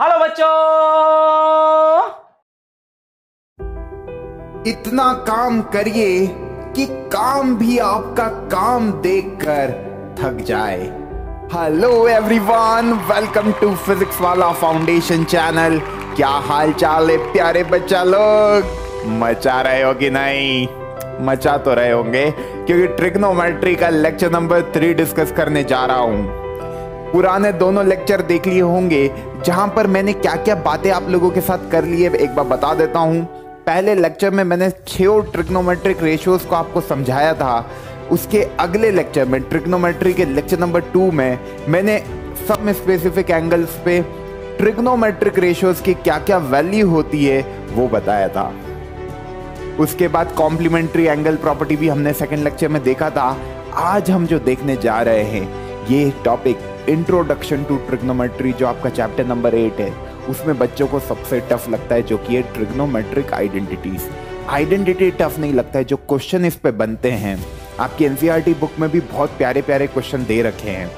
Hello बच्चों इतना काम करिए कि काम भी आपका काम देखकर थक जाए hello everyone welcome to physics wallah foundation channel क्या हाल चाल है प्यारे बच्चा लोग मचा रहे हो कि नहीं मचा तो रहे होंगे क्योंकि ट्रिग्नोमेट्री का लेक्चर नंबर थ्री डिस्कस करने जा रहा हूं पुराने दोनों लेक्चर देख लिए होंगे जहां पर मैंने क्या क्या बातें आप लोगों के साथ कर ली है एक बार बता देता हूँ पहले लेक्चर में मैंने छः और ट्रिग्नोमेट्रिक रेशियोज को आपको समझाया था उसके अगले लेक्चर में ट्रिग्नोमेट्री के लेक्चर नंबर टू में मैंने सब स्पेसिफिक एंगल्स पे ट्रिग्नोमेट्रिक रेशियोज की क्या क्या वैल्यू होती है वो बताया था उसके बाद कॉम्प्लीमेंट्री एंगल प्रॉपर्टी भी हमने सेकेंड लेक्चर में देखा था आज हम जो देखने जा रहे हैं ये टॉपिक इंट्रोडक्शन टू ट्रिग्नोमेट्री जो आपका चैप्टर नंबर एट है उसमें बच्चों को सबसे टफ लगता है जो कि है ट्रिग्नोमेट्रिक आइडेंटिटीज आइडेंटिटी टफ नहीं लगता है जो क्वेश्चन इस पर बनते हैं आपकी एन बुक e में भी बहुत प्यारे प्यारे क्वेश्चन दे रखे हैं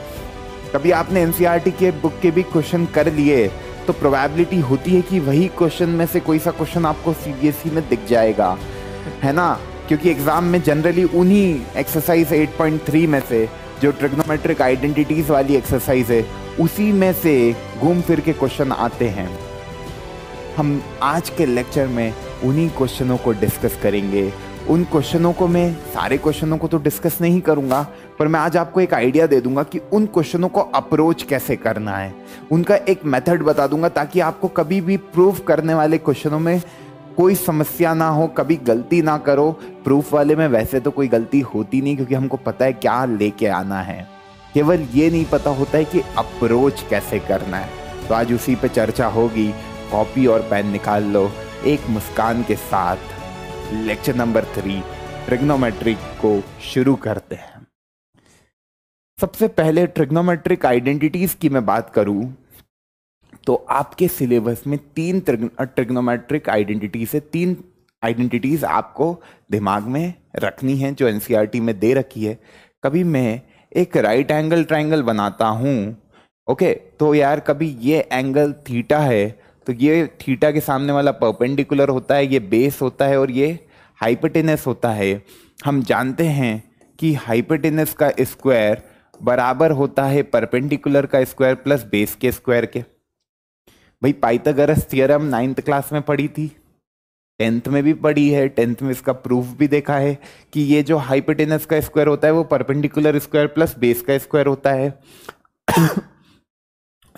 कभी आपने एन e के बुक के भी क्वेश्चन कर लिए तो प्रोबेबिलिटी होती है कि वही क्वेश्चन में से कोई सा क्वेश्चन आपको सी e में दिख जाएगा है ना क्योंकि एग्ज़ाम में जनरली उन्हीं एक्सरसाइज 8.3 में से जो ट्रिग्नोमेट्रिक आइडेंटिटीज़ वाली एक्सरसाइज है उसी में से घूम फिर के क्वेश्चन आते हैं हम आज के लेक्चर में उन्हीं क्वेश्चनों को डिस्कस करेंगे उन क्वेश्चनों को मैं सारे क्वेश्चनों को तो डिस्कस नहीं करूंगा पर मैं आज आपको एक आइडिया दे दूंगा कि उन क्वेश्चनों को अप्रोच कैसे करना है उनका एक मेथड बता दूंगा ताकि आपको कभी भी प्रूव करने वाले क्वेश्चनों में कोई समस्या ना हो कभी गलती ना करो प्रूफ वाले में वैसे तो कोई गलती होती नहीं क्योंकि हमको पता है क्या लेके आना है केवल ये नहीं पता होता है कि अप्रोच कैसे करना है तो आज उसी पे चर्चा होगी कॉपी और पेन निकाल लो एक मुस्कान के साथ लेक्चर नंबर थ्री ट्रिग्नोमेट्रिक को शुरू करते हैं सबसे पहले ट्रिग्नोमेट्रिक आइडेंटिटीज की मैं बात करूं तो आपके सिलेबस में तीन ट्रिग्नोमेट्रिक आइडेंटिटीज है तीन आइडेंटिटीज आपको दिमाग में रखनी है जो एन e में दे रखी है कभी मैं एक राइट एंगल ट्राइंगल बनाता हूँ ओके तो यार कभी ये एंगल थीटा है तो ये थीटा के सामने वाला परपेंडिकुलर होता है ये बेस होता है और ये हाइपटेनस होता है हम जानते हैं कि हाइपटेनस का स्क्वायर बराबर होता है परपेंडिकुलर का स्क्वायर प्लस बेस के स्क्वायर के भाई पाइथागोरस थ्योरम नाइन्थ क्लास में पढ़ी थी टेंथ में भी पढ़ी है टेंथ में इसका प्रूफ भी देखा है कि ये जो हाइपोटेनस का स्क्वायर होता है वो परपेंडिकुलर स्क्वायर प्लस बेस का स्क्वायर होता है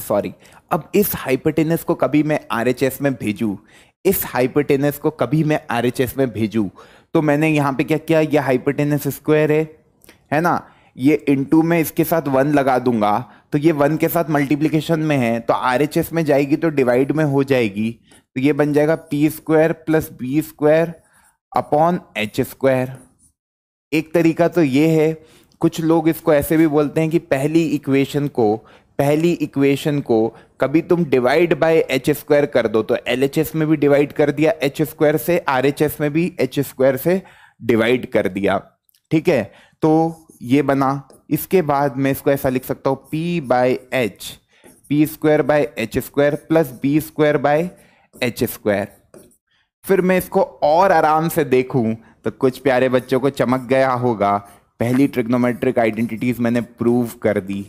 सॉरी अब इस हाइपोटेनस को कभी मैं आर में भेजू इस हाइपोटेनस को कभी मैं आर में भेजू तो मैंने यहाँ पे क्या किया यह हाइपोटेनस स्क्वायर है है ना ये इनटू में इसके साथ वन लगा दूंगा तो ये वन के साथ मल्टीप्लीकेशन में है तो आर एच एस में जाएगी तो डिवाइड में हो जाएगी तो ये बन जाएगा P square plus B square upon H square एक तरीका तो ये है कुछ लोग इसको ऐसे भी बोलते हैं कि पहली इक्वेशन को पहली इक्वेशन को कभी तुम डिवाइड बाय एच स्क्वायर कर दो तो एल एच एस में भी डिवाइड कर दिया एच स्क्वायर से आर एच एस में भी एच स्क्वायर से डिवाइड कर दिया ठीक है तो ये बना इसके बाद मैं इसको ऐसा लिख सकता हूँ P by H P square by H square plus B square by H square फिर मैं इसको और आराम से देखूं तो कुछ प्यारे बच्चों को चमक गया होगा पहली ट्रिग्नोमेट्रिक आइडेंटिटीज मैंने प्रूव कर दी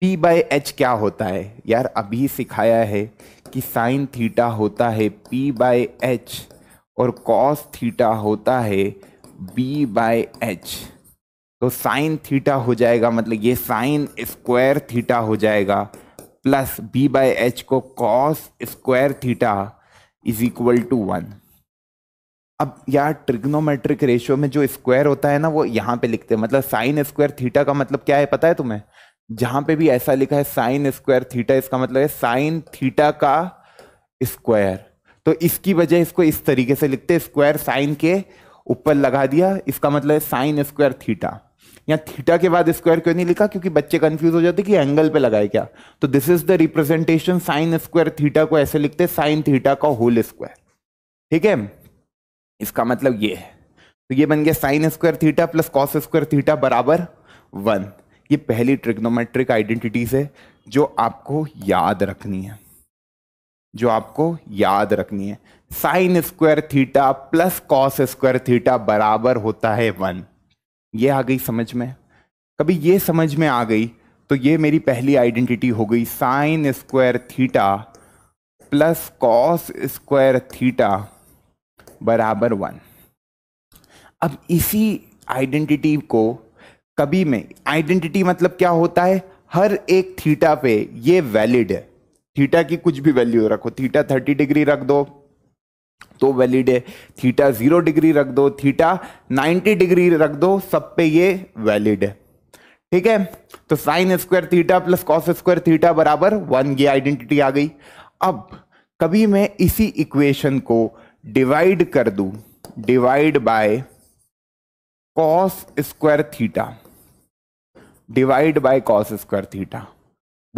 पी बाय एच क्या होता है यार अभी सिखाया है कि साइन थीटा होता है पी बाय एच और कॉस थीटा होता है बी बाय एच तो साइन थीटा हो जाएगा मतलब ये साइन स्क्वायर थीटा हो जाएगा प्लस बी बाय एच को cos square theta is equal to one अब यार ट्रिग्नोमेट्रिक रेशियो में जो स्क्वायर होता है ना वो यहाँ पे लिखते हैं मतलब साइन स्क्वायर थीटा का मतलब क्या है पता है तुम्हें जहाँ पे भी ऐसा लिखा है साइन स्क्वायर थीटा इसका मतलब है साइन थीटा का स्क्वायर तो इसकी वजह इसको इस तरीके से लिखते स्क्वायर साइन के ऊपर लगा दिया इसका मतलब है साइन स्क्वायर थीटा या थीटा के बाद स्क्वायर क्यों नहीं लिखा क्योंकि बच्चे कंफ्यूज हो जाते कि एंगल पे लगाए क्या तो this is the representation sine square theta को ऐसे लिखते साइन थीटा का होल स्क्वायर ठीक है इसका मतलब ये है तो ये बन गया sine square theta plus cos square theta बराबर वन ये पहली ट्रिग्नोमेट्रिक आइडेंटिटीज है जो आपको याद रखनी है जो आपको याद रखनी है sine square theta plus cos square theta बराबर होता है वन ये आ गई समझ में कभी ये समझ में आ गई तो ये मेरी पहली आइडेंटिटी हो गई sine square theta plus cos square theta बराबर वन अब इसी आइडेंटिटी को कभी में आइडेंटिटी मतलब क्या होता है हर एक थीटा पे ये वैलिड है थीटा की कुछ भी वैल्यू रखो थीटा थर्टी डिग्री रख दो तो वैलिड है थीटा जीरो डिग्री रख दो थीटा नाइन्टी डिग्री रख दो सब पे ये वैलिड है ठीक है तो sine square theta plus cos square theta बराबर वन ये आइडेंटिटी आ गई अब कभी मैं इसी इक्वेशन को डिवाइड कर दू divide by cos square theta divide by cos square theta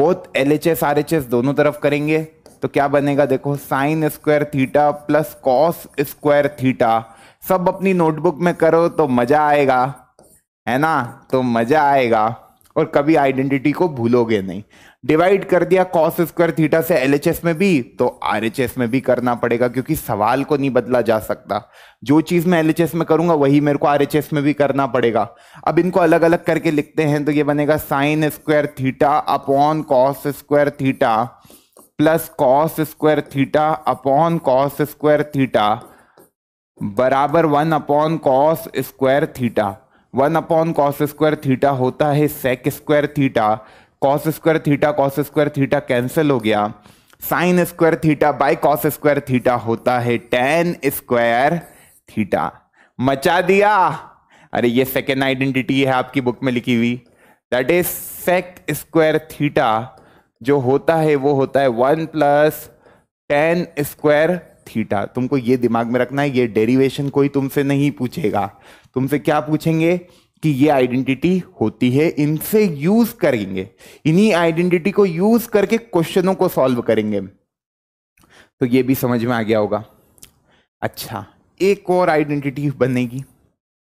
both L H S R H S दोनों तरफ करेंगे तो क्या बनेगा देखो sine square theta plus cos square theta सब अपनी नोटबुक में करो तो मजा आएगा है ना तो मजा आएगा और कभी आइडेंटिटी को भूलोगे नहीं डिवाइड कर दिया कॉस स्क्वायर थीटा से एलएचएस में भी तो आरएचएस में भी करना पड़ेगा क्योंकि सवाल को नहीं बदला जा सकता जो चीज मैं एलएचएस में करूंगा वही मेरे को आरएचएस में भी करना पड़ेगा अब इनको अलग अलग करके लिखते हैं तो ये बनेगा sine square theta upon cos square theta plus cos square theta upon cos square theta बराबर one upon cos square theta one upon cos square theta होता है sec square theta cos square theta cos square theta cancel हो गया sine square theta by cos square theta होता है ten square theta मचा दिया अरे ये सेकेंड आइडेंटिटी है आपकी बुक में लिखी हुई that is sec square theta जो होता है वो होता है one plus tan square theta तुमको ये दिमाग में रखना है ये डेरिवेशन कोई तुमसे नहीं पूछेगा तुमसे क्या पूछेंगे कि ये आइडेंटिटी होती है इनसे यूज करेंगे इन्हीं आइडेंटिटी को यूज करके क्वेश्चनों को सॉल्व करेंगे तो ये भी समझ में आ गया होगा अच्छा एक और आइडेंटिटी बनेगी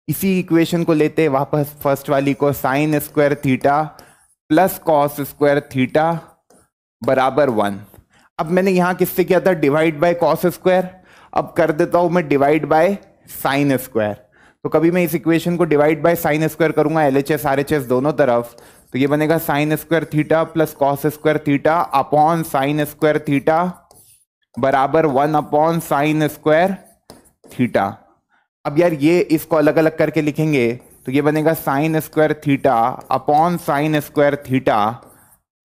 इसी इक्वेशन को लेते वापस फर्स्ट वाली को sine square theta plus cos square theta बराबर वन अब मैंने यहां किससे किया था डिवाइड बाय कॉस स्क्वायर अब कर देता हूं मैं डिवाइड बाय साइन स्क्वायर तो कभी मैं इस इक्वेशन को डिवाइड बाय साइन स्क्वायर करूंगा L H S R H S दोनों तरफ तो ये बनेगा sine square theta plus cos square theta upon sine square theta बराबर one upon sine square theta अब यार ये इसको अलग अलग करके लिखेंगे तो ये बनेगा sine square theta upon sine square theta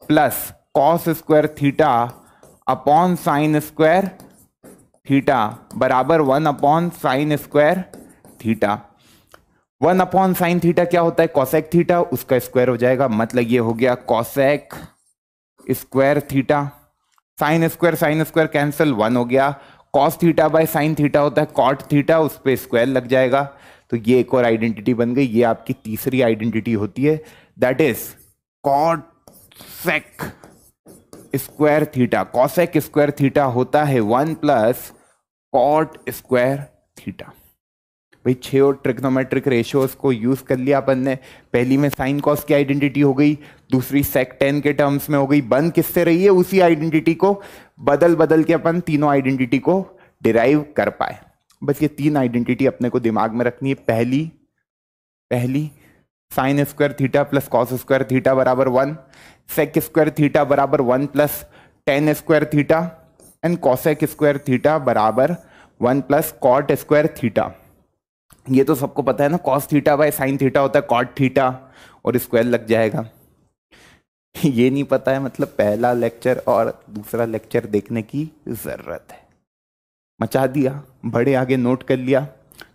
plus cos square theta upon sine square theta बराबर one upon sine square theta one upon sine theta क्या होता है कॉसेक थीटा उसका स्क्वायर हो जाएगा मतलब ये हो गया cosec square theta sine square sine square cancel one हो गया cos theta by sine theta होता है कॉट थीटा उस पर स्क्वायर लग जाएगा तो ये एक और आइडेंटिटी बन गई ये आपकी तीसरी आइडेंटिटी होती है that is cot sec square theta cosec square theta होता है one plus cot square theta भाई छः और ट्रिग्नोमेट्रिक रेशियोज को यूज़ कर लिया अपन ने पहली में साइन कॉस की आइडेंटिटी हो गई दूसरी सेक टेन के टर्म्स में हो गई बन किससे रही है उसी आइडेंटिटी को बदल बदल के अपन तीनों आइडेंटिटी को डिराइव कर पाए बस ये तीन आइडेंटिटी अपने को दिमाग में रखनी है पहली पहली sine square theta plus cos square theta बराबर वन सेक स्क्वायर थीटा बराबर one plus tan square theta and cosec square theta बराबर one plus cot square theta ये तो सबको पता है ना cos theta by sine theta होता है कॉट थीटा और स्क्वायर लग जाएगा ये नहीं पता है मतलब पहला लेक्चर और दूसरा लेक्चर देखने की ज़रूरत है मचा दिया बड़े आगे नोट कर लिया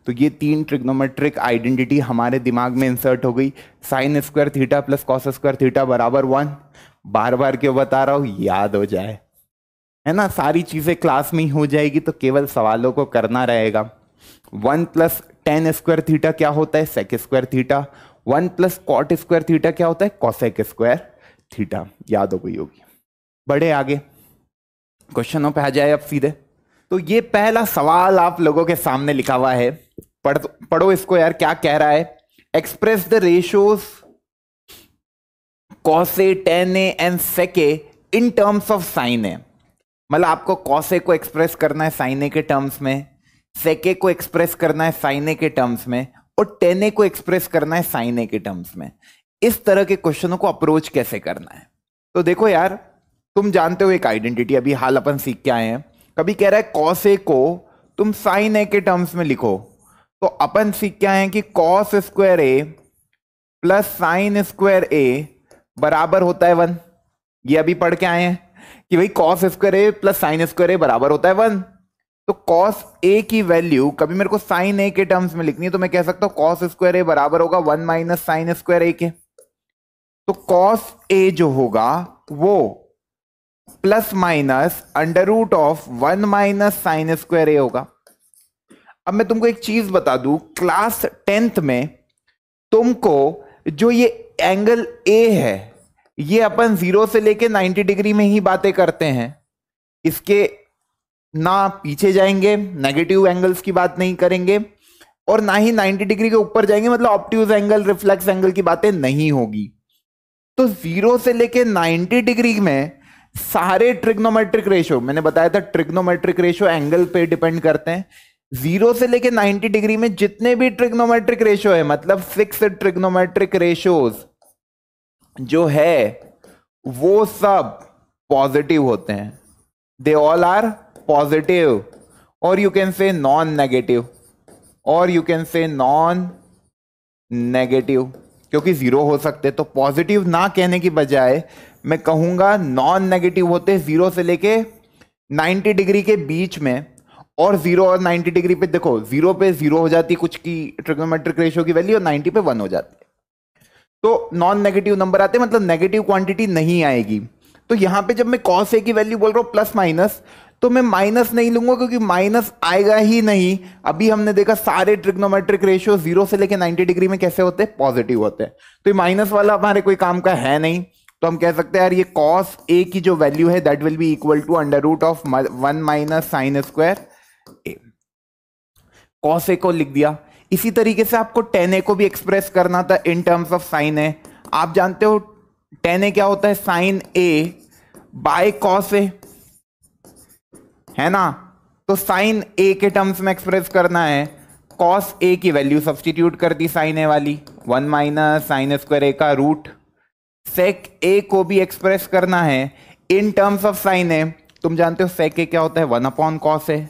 तो ये तीन ट्रिग्नोमेट्रिक आइडेंटिटी हमारे दिमाग में इंसर्ट हो गई sine square theta plus cos square theta बराबर वन बार बार क्यों बता रहा हूँ याद हो जाए है ना सारी चीज़ें क्लास में ही हो जाएगी तो केवल सवालों को करना रहेगा one plus tan square theta क्या होता है sec square theta one plus cot square theta क्या होता है कॉसेक स्क्वायर थीटा याद हो गई होगी बड़े आगे क्वेश्चनों पे आ जाए अब सीधे तो ये पहला सवाल आप लोगों के सामने लिखा हुआ है पढ़ पढ़ो इसको यार क्या कह रहा है express the ratios cosec tan A and sec A in terms of sine A मतलब आपको कॉसे को एक्सप्रेस करना है साइन ए के टर्म्स में सेके को एक्सप्रेस करना है साइने के टर्म्स में और टेने को एक्सप्रेस करना है साइने के टर्म्स में इस तरह के क्वेश्चनों को अप्रोच कैसे करना है तो देखो यार तुम जानते हो एक आइडेंटिटी अभी हाल अपन सीख के आए हैं कभी कह रहा है कॉस ए को तुम साइन ए के टर्म्स में लिखो तो अपन सीख के आए हैं कि cos square A plus sine square A बराबर होता है वन ये अभी पढ़ के आए हैं कि भाई cos square A plus sine square A बराबर होता है वन तो कॉस ए की वैल्यू कभी मेरे को साइन ए के टर्म्स में लिखनी है तो मैं कह सकता हूं कॉस स्क्वायर ए बराबर होगा one minus sine square A के तो कॉस ए जो होगा वो plus minus under root of one minus sine square A होगा अब मैं तुमको एक चीज बता दू क्लास टेंथ में तुमको जो ये एंगल ए है ये अपन जीरो से लेके 90 डिग्री में ही बातें करते हैं इसके ना पीछे जाएंगे नेगेटिव एंगल्स की बात नहीं करेंगे और ना ही 90 डिग्री के ऊपर जाएंगे मतलब ऑप्टिव एंगल रिफ्लेक्स एंगल की बातें नहीं होगी तो जीरो से लेके 90 डिग्री में सारे ट्रिग्नोमेट्रिक रेशो मैंने बताया था ट्रिग्नोमेट्रिक रेशो एंगल पे डिपेंड करते हैं जीरो से लेके 90 डिग्री में जितने भी ट्रिग्नोमेट्रिक रेशो है मतलब सिक्स ट्रिग्नोमेट्रिक रेशोज जो है वो सब पॉजिटिव होते हैं दे ऑल आर पॉजिटिव और you can say non negative और you can say non negative क्योंकि जीरो हो सकते तो पॉजिटिव ना कहने की बजाय मैं कहूंगा नॉन नेगेटिव होते जीरो से लेके 90 डिग्री के बीच में और जीरो और 90 डिग्री पे देखो जीरो पे जीरो हो जाती कुछ की ट्रिग्नोमेट्रिक रेशियो की वैल्यू और 90 पे वन हो जाती तो नॉन नेगेटिव नंबर आते मतलब नेगेटिव क्वांटिटी नहीं आएगी तो यहां पे जब मैं कॉस ए की वैल्यू बोल रहा हूं प्लस माइनस तो मैं माइनस नहीं लूंगा क्योंकि माइनस आएगा ही नहीं अभी हमने देखा सारे ट्रिग्नोमेट्रिक रेशियो जीरो से लेकर 90 डिग्री में कैसे होते हैं पॉजिटिव होते हैं तो ये माइनस वाला हमारे कोई काम का है नहीं तो हम कह सकते हैं यार ये कॉस ए की जो वैल्यू है that will be equal to under root of one minus sine square A cos A को लिख दिया इसी तरीके से आपको टेन ए को भी एक्सप्रेस करना था in terms of sine A आप जानते हो टेन ए क्या होता है sine A by cos A है ना तो साइन ए के टर्म्स में एक्सप्रेस करना है कॉस ए की वैल्यू सब्सटीट्यूट कर दी साइन ए वाली one minus sine square A का रूट सेक ए को भी एक्सप्रेस करना है in terms of sine A तुम जानते हो सेक ए क्या होता है वन अपॉन कॉस ए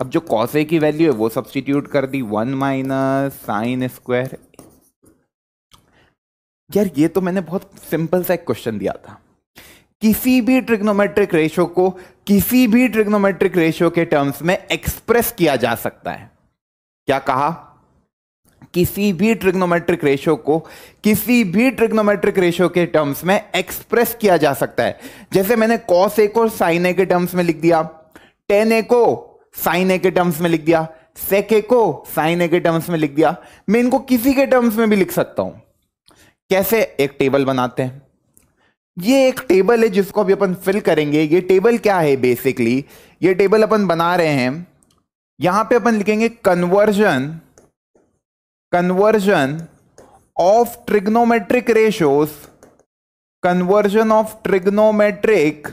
अब जो कॉस ए की वैल्यू है वो सब्सटीट्यूट कर दी वन माइनस साइन स्क्वायर यार ये तो मैंने बहुत सिंपल सा एक क्वेश्चन दिया था किसी भी ट्रिग्नोमेट्रिक रेशो को किसी भी ट्रिग्नोमेट्रिक रेशियो के टर्म्स में एक्सप्रेस किया जा सकता है क्या कहा किसी भी ट्रिग्नोमेट्रिक रेशियो को किसी भी ट्रिग्नोमेट्रिक रेशियो के टर्म्स में एक्सप्रेस किया जा सकता है जैसे मैंने कॉस ए को साइन ए के टर्म्स में लिख दिया टेन ए को साइन ए के टर्म्स में लिख दिया सेक ए को साइन ए के टर्म्स में लिख दिया मैं इनको किसी के टर्म्स में भी लिख सकता हूं कैसे एक टेबल बनाते हैं ये एक टेबल है जिसको अभी अपन फिल करेंगे ये टेबल क्या है बेसिकली ये टेबल अपन बना रहे हैं यहां पे अपन लिखेंगे conversion conversion of trigonometric ratios conversion of trigonometric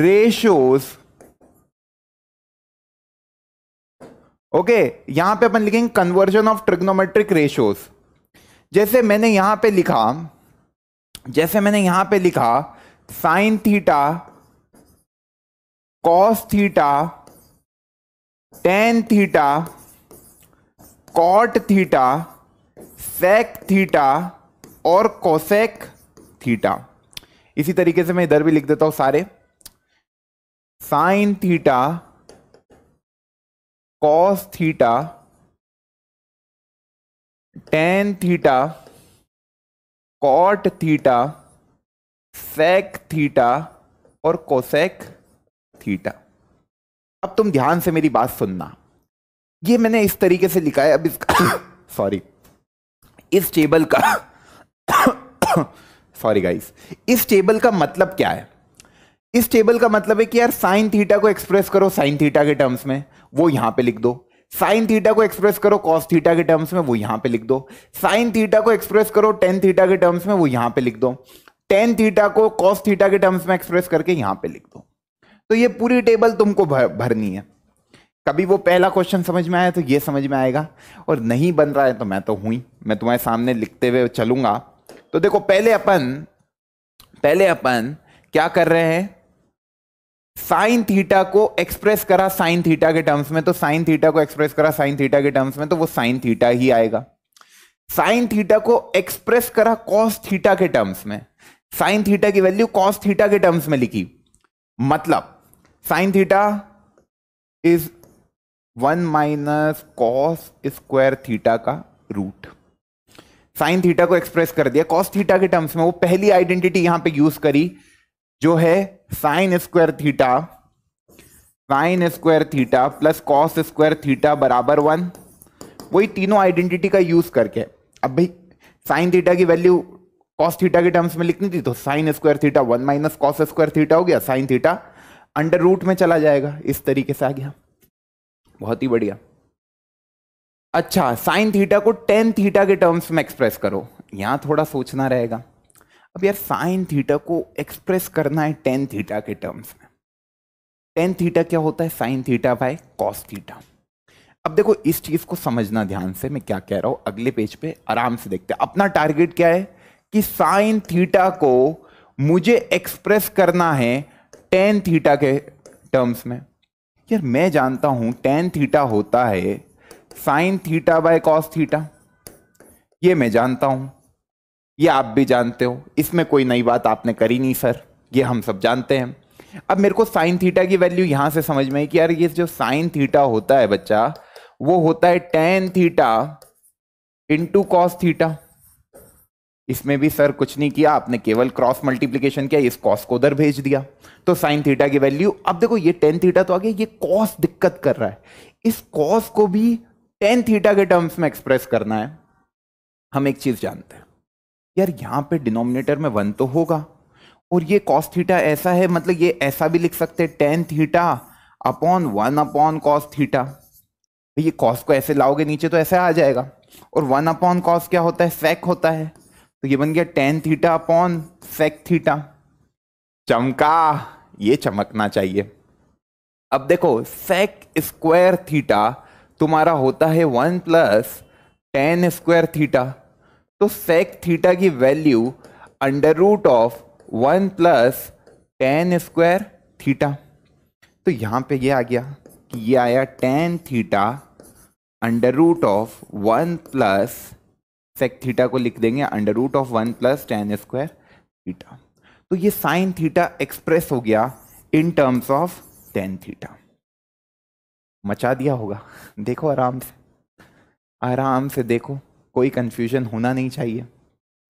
ratios okay यहां पे अपन लिखेंगे कन्वर्जन ऑफ ट्रिग्नोमेट्रिक रेशोस जैसे मैंने यहां पे लिखा जैसे मैंने यहां पे लिखा sine theta cos theta tan theta cot theta sec theta और कोसेक थीटा इसी तरीके से मैं इधर भी लिख देता हूं सारे sine theta cos theta tan theta cot theta sec theta और कोसेक थीटा अब तुम ध्यान से मेरी बात सुनना ये मैंने इस तरीके से लिखा है अब इसका सॉरी इस टेबल का सॉरी गाइस इस टेबल का मतलब क्या है इस टेबल का मतलब है कि यार साइन थीटा को एक्सप्रेस करो साइन थीटा के टर्म्स में वो यहां पे लिख दो साइन थीटा को एक्सप्रेस करो कॉस थीटा के टर्म्स में वो यहां पे लिख दो साइन थीटा को एक्सप्रेस करो टेन थीटा के टर्म्स में वो यहां पे लिख दो टेन थीटा को कॉस थीटा के टर्म्स में एक्सप्रेस करके यहां पे लिख दो तो ये पूरी टेबल तुमको भर, भरनी है कभी वो पहला क्वेश्चन समझ में आया तो ये समझ में आएगा और नहीं बन रहा है तो मैं तो हुई मैं तुम्हारे सामने लिखते हुए चलूंगा तो देखो पहले अपन पहले अपन क्या कर रहे हैं साइन थीटा को एक्सप्रेस करा साइन थीटा के टर्म्स में तो साइन थीटा को एक्सप्रेस करा साइन थीटा के टर्म्स में तो वो साइन थीटा ही आएगा साइन थीटा को एक्सप्रेस करा कॉस थीटा के टर्म्स में साइन थीटा की वैल्यू कॉस थीटा के टर्म्स में लिखी मतलब sine theta is one minus cos square theta का रूट साइन थीटा को एक्सप्रेस कर दिया कॉस थीटा के टर्म्स में वो पहली आइडेंटिटी यहां पे यूज करी जो है sine square theta sine square theta plus cos square theta बराबर वन वही तीनों आइडेंटिटी का यूज करके अब भाई साइन थीटा की वैल्यू कॉस थीटा के टर्म्स में लिखनी थी तो sine square theta one minus cos square theta हो गया साइन थीटा अंडर रूट में चला जाएगा इस तरीके से आ गया बहुत ही बढ़िया अच्छा साइन थीटा को टेन थीटा के टर्म्स में एक्सप्रेस करो यहां थोड़ा सोचना रहेगा अब यार साइन थीटा को एक्सप्रेस करना है टेन थीटा के टर्म्स में टेन थीटा क्या होता है sine theta by cos theta अब देखो इस चीज को समझना ध्यान से मैं क्या कह रहा हूं अगले पेज पे आराम से देखते हैं अपना टारगेट क्या है कि साइन थीटा को मुझे एक्सप्रेस करना है टेन थीटा के टर्म्स में यार मैं जानता हूं टेन थीटा होता है sine theta by cos theta ये मैं जानता हूं ये आप भी जानते हो इसमें कोई नई बात आपने करी नहीं सर ये हम सब जानते हैं अब मेरे को साइन थीटा की वैल्यू यहां से समझ में आई कि यार ये जो साइन थीटा होता है बच्चा वो होता है tan theta into cos theta इसमें भी सर कुछ नहीं किया आपने केवल क्रॉस मल्टीप्लीकेशन किया इस कॉस को उधर भेज दिया तो साइन थीटा की वैल्यू अब देखो ये टेन थीटा तो आ गया ये कॉस दिक्कत कर रहा है इस कॉस को भी टेन थीटा के टर्म्स में एक्सप्रेस करना है हम एक चीज जानते हैं यार यहाँ पे डिनोमिनेटर में वन तो होगा और ये कॉस थीटा ऐसा है मतलब ये ऐसा भी लिख सकते हैं tan theta upon one upon cos theta ये कॉस को ऐसे लाओगे नीचे तो ऐसे आ जाएगा और वन अपॉन कॉस क्या होता है सेक होता है तो ये बन गया tan theta upon sec theta चमका ये चमकना चाहिए अब देखो सेक स्क्वायर थीटा तुम्हारा होता है one plus tan square theta तो सेक थीटा की value under root of one plus tan square theta तो यहां पे ये आ गया कि ये आया tan theta under root of one plus sec theta को लिख देंगे under root of one plus tan square theta तो ये साइन थीटा एक्सप्रेस हो गया in terms of tan theta मचा दिया होगा देखो आराम से आराम से देखो कोई कन्फ्यूजन होना नहीं चाहिए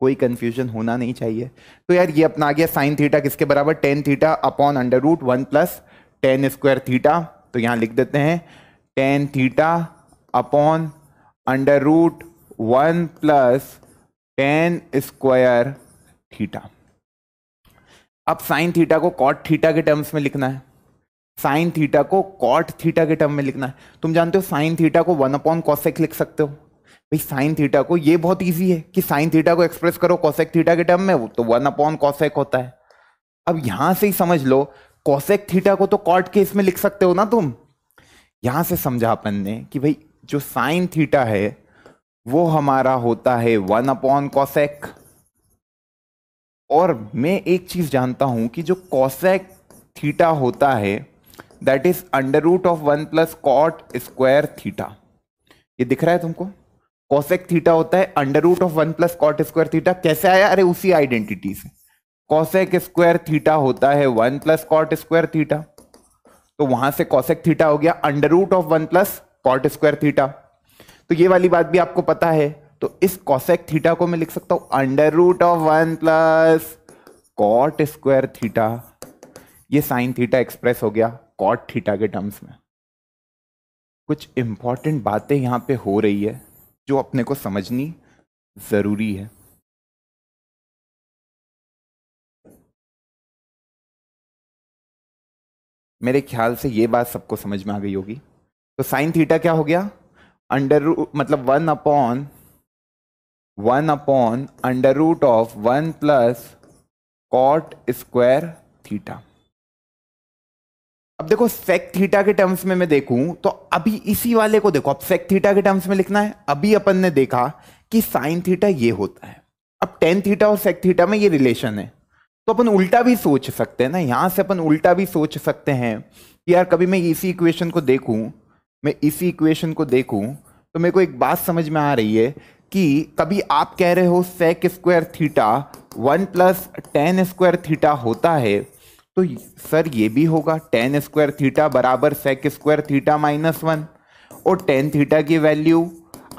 कोई कन्फ्यूजन होना नहीं चाहिए तो यार ये अपना आ गया साइन थीटा किसके बराबर tan theta upon under root one plus tan square theta तो यहाँ लिख देते हैं tan theta upon under root one plus tan square theta अब साइन थीटा को कॉट थीटा के टर्म्स में लिखना है साइन थीटा को कॉट थीटा के टर्म में लिखना है तुम जानते हो साइन थीटा को वन अपॉन कॉसेक लिख सकते हो भाई साइन थीटा को ये बहुत इजी है कि साइन थीटा को एक्सप्रेस करो कॉसेक थीटा के टर्म में वो तो वन अपॉन कॉसेक होता है अब यहां से ही समझ लो कॉसेक थीटा को तो कॉट के इसमें लिख सकते हो ना तुम यहां से समझा अपन ने कि भाई जो साइन थीटा है वो हमारा होता है वन अपॉन कॉसेक और मैं एक चीज जानता हूं कि जो कॉसेक थीटा होता है that is under root of one plus cot square theta ये दिख रहा है तुमको कॉसेक थीटा होता है under root of one plus cot square theta कैसे आया अरे उसी आइडेंटिटी से कॉसेक स्क्वायर थीटा होता है one plus cot square theta तो वहां से कॉसेक थीटा हो गया under root of one plus cot square theta तो ये वाली बात भी आपको पता है तो इस कॉसेक थीटा को मैं लिख सकता हूं under root of one plus cot square theta ये साइन थीटा एक्सप्रेस हो गया कॉट थीटा के टर्म्स में कुछ इंपॉर्टेंट बातें यहां पे हो रही है जो अपने को समझनी ज़रूरी है मेरे ख्याल से ये बात सबको समझ में आ गई होगी तो साइन थीटा क्या हो गया अंडर मतलब one upon one upon under root of one plus cot square theta अब देखो सेक थीटा के टर्म्स में मैं देखूं तो अभी इसी वाले को देखो अब सेक थीटा के टर्म्स में लिखना है अभी अपन ने देखा कि साइन थीटा ये होता है अब टेन थीटा और सेक थीटा में ये रिलेशन है तो अपन उल्टा भी सोच सकते हैं ना यहाँ से अपन उल्टा भी सोच सकते हैं कि यार कभी मैं इसी इक्वेशन को देखूं मैं इसी इक्वेशन को देखूं तो मेरे को एक बात समझ में आ रही है कि कभी आप कह रहे हो sec square theta one plus tan square theta होता है तो सर ये भी होगा टेन स्क्वायर थीटा बराबर sec square theta minus one और टेन थीटा की value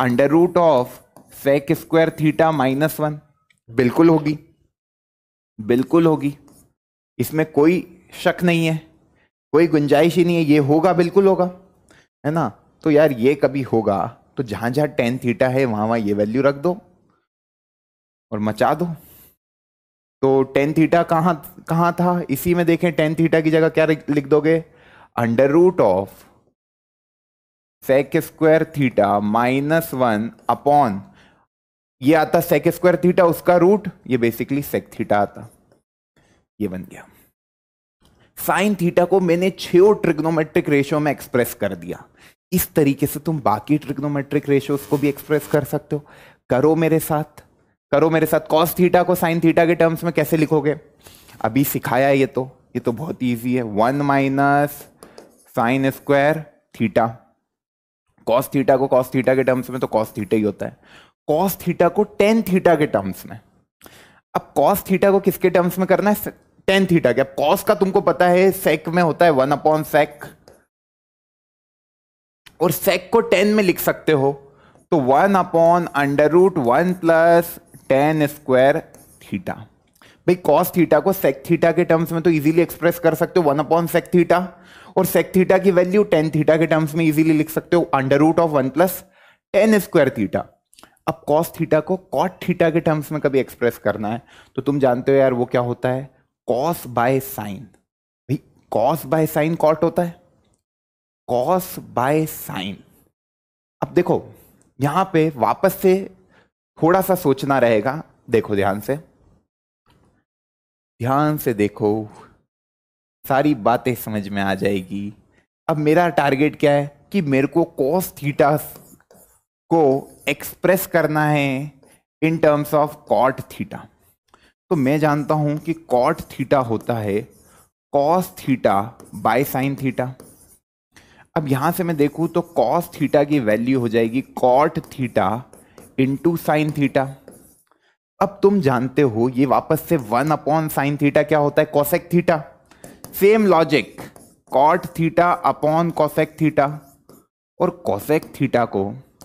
under root of sec square theta minus one बिल्कुल होगी बिल्कुल होगी इसमें कोई शक नहीं है कोई गुंजाइश ही नहीं है ये होगा बिल्कुल होगा है ना तो यार ये कभी होगा तो जहां जहां टेन थीटा है वहां वहां ये वैल्यू रख दो और मचा दो तो टेन थीटा कहाँ कहाँ था इसी में देखें टेन थीटा की जगह क्या लिख दोगे under root of sec square theta minus one upon ये आता सेक स्क्वायर थीटा उसका रूट ये बेसिकली सेक थीटा आता ये बन गया साइन थीटा को मैंने छो ट्रिग्नोमेट्रिक रेशियो में एक्सप्रेस कर दिया इस तरीके से तुम बाकी ट्रिग्नोमेट्रिक रेशियोज को भी एक्सप्रेस कर सकते हो करो मेरे साथ करो मेरे साथ कॉस थीटा को साइन थीटा के टर्म्स में कैसे लिखोगे अभी सिखाया है ये तो ये तो बहुत इजी है one minus sine square theta cos theta को कॉस थीटा के टर्म्स में तो कॉस थीटा ही होता है कॉस थीटा को टेन थीटा के टर्म्स में अब कॉस थीटा को किसके टर्म्स में करना है टेन थीटा के अब कॉस का तुमको पता है सेक में होता है वन अपॉन सेक और सेक को टेन में लिख सकते हो तो one upon under root one plus tan square theta भाई कॉस थीटा को सेक थीटा के टर्म्स में तो इजीली एक्सप्रेस कर सकते हो वन अपॉन सेक थीटा और सेक थीटा की वैल्यू टेन थीटा के टर्म्स में इजीली लिख सकते हो under root of one plus tan square theta अब कॉस थीटा को कॉट थीटा के टर्म्स में कभी एक्सप्रेस करना है तो तुम जानते हो यार वो क्या होता है कॉस बाय साइन भाई कॉस बाय साइन कॉट होता है कॉस बाय साइन अब देखो यहां पे वापस से थोड़ा सा सोचना रहेगा देखो ध्यान से ध्यान से देखो सारी बातें समझ में आ जाएगी अब मेरा टारगेट क्या है कि मेरे को कॉस थीटा को एक्सप्रेस करना है in terms of cot theta तो मैं जानता हूं कि कॉट थीटा होता है cos theta by sine theta अब यहां से मैं देखूं तो कॉस थीटा की वैल्यू हो जाएगी cot theta into sine theta अब तुम जानते हो ये वापस से वन अपॉन साइन थीटा क्या होता है cosec theta same logic cot theta upon cosec theta और कॉसेक थीटा को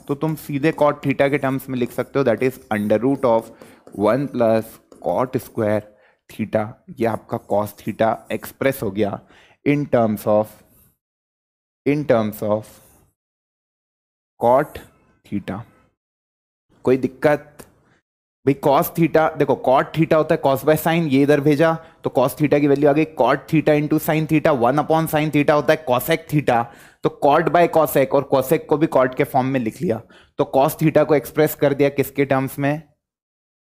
तो तुम सीधे कॉट थीटा के टर्म्स में लिख सकते हो that is under root of one plus cot square theta ये आपका कॉस थीटा एक्सप्रेस हो गया in terms of in terms of cot theta कोई दिक्कत भाई कॉस थीटा देखो कॉट थीटा होता है कॉस बाय साइन ये इधर भेजा तो कॉस थीटा की वैल्यू आ गई cot theta into sine theta one upon sine theta होता है कॉसेक थीटा तो कॉट बाय कॉसेक और कॉसेक को भी कॉट के फॉर्म में लिख लिया तो कॉस थीटा को एक्सप्रेस कर दिया किसके टर्म्स में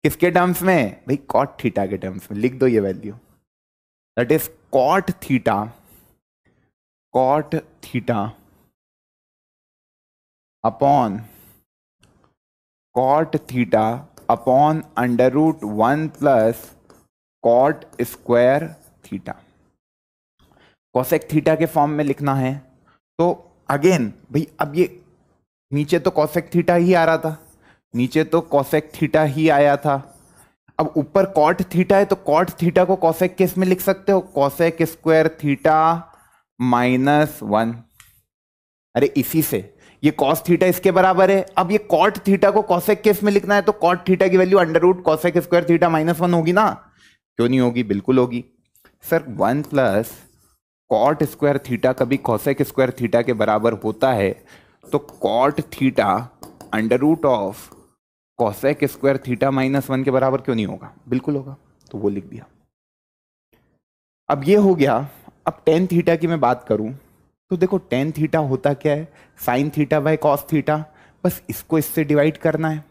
किसके टर्म्स में भाई कॉट थीटा के टर्म्स में लिख दो ये value that is cot theta cot theta upon cot theta upon under root one plus cot square theta cosec theta के फॉर्म में लिखना है तो अगेन भाई अब ये नीचे तो कॉसेक थीटा ही आ रहा था नीचे तो कॉसेक थीटा ही आया था अब ऊपर कॉट थीटा है तो कॉट थीटा को कॉसेक किस में लिख सकते हो cosec square theta minus one अरे इसी से ये कॉस थीटा इसके बराबर है अब ये कॉट थीटा को कॉसेक केस में लिखना है तो कॉट थीटा की value under root cosec square theta minus one होगी ना क्यों नहीं होगी बिल्कुल होगी sir one plus cot square theta कभी कॉसेक स्क्वायर थीटा के बराबर होता है तो cot theta under root of cosec square theta minus one के बराबर क्यों नहीं होगा बिल्कुल होगा तो वो लिख दिया अब ये हो गया अब टेन थीटा की मैं बात करूं तो देखो टेन थीटा होता क्या है sine theta by cos theta बस इसको इससे डिवाइड करना है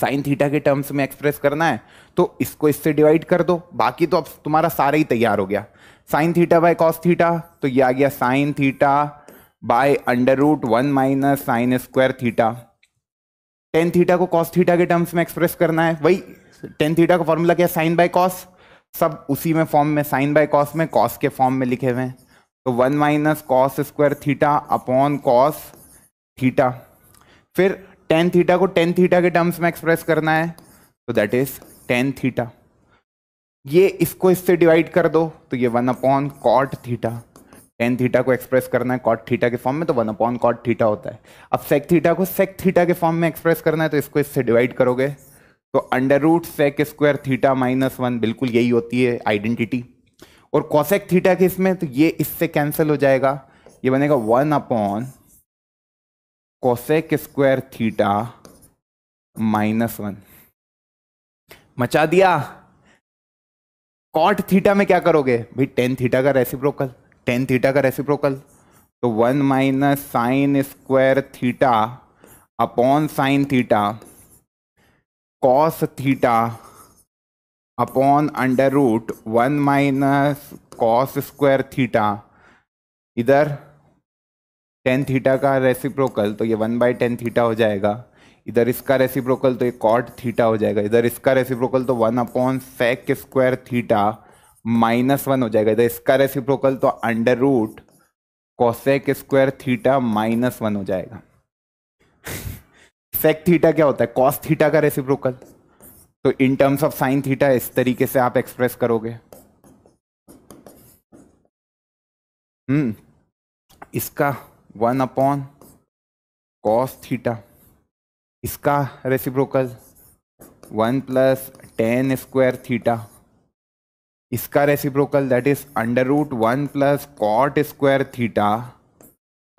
साइन थीटा के टर्म्स में एक्सप्रेस करना है तो इसको इससे डिवाइड कर दो बाकी तो अब तुम्हारा सारा ही तैयार हो गया sine theta by cos theta तो ये आ गया sine theta by under root one minus sine square theta tan theta को कॉस थीटा के टर्म्स में एक्सप्रेस करना है वही टेन थीटा का फॉर्मूला क्या है साइन बाय कॉस सब उसी में फॉर्म में साइन बाय कॉस में कॉस के फॉर्म में लिखे हुए हैं तो one minus cos square theta upon cos theta फिर टेन थीटा को टेन थीटा के टर्म्स में एक्सप्रेस करना है तो दैट इज टेन थीटा ये इसको इससे डिवाइड कर दो तो ये one upon cot theta tan theta को एक्सप्रेस करना है कॉट थीटा के फॉर्म में तो वन अपॉन कॉट थीटा होता है अब सेक थीटा को सेक थीटा के फॉर्म में एक्सप्रेस करना है तो इसको इससे डिवाइड करोगे तो under root sec square theta minus one बिल्कुल यही होती है आइडेंटिटी और कॉसेक थीटा किस में तो ये इससे कैंसिल हो जाएगा ये बनेगा one upon cosec square theta minus one मचा दिया कॉट थीटा में क्या करोगे भाई टेन थीटा का रेसिप्रोकल टेन थीटा का रेसिप्रोकल तो one minus sine square theta upon sine theta cos theta upon under root one minus cos square theta इधर टेन थीटा का रेसिप्रोकल तो ये वन बाई टेन थीटा हो जाएगा इधर इसका रेसिप्रोकल तो ये कॉट थीटा हो जाएगा इधर इसका रेसिप्रोकल तो one upon sec square theta minus one हो जाएगा इधर इसका रेसिप्रोकल तो under root cosec square theta minus one हो जाएगा सेक थीटा क्या होता है कॉस थीटा का रेसिप्रोकल तो in terms of sine theta इस तरीके से आप एक्सप्रेस करोगे हम्म इसका वन अपॉन कॉस थीटा इसका reciprocal one plus tan square theta इसका reciprocal that is under root one plus cot square theta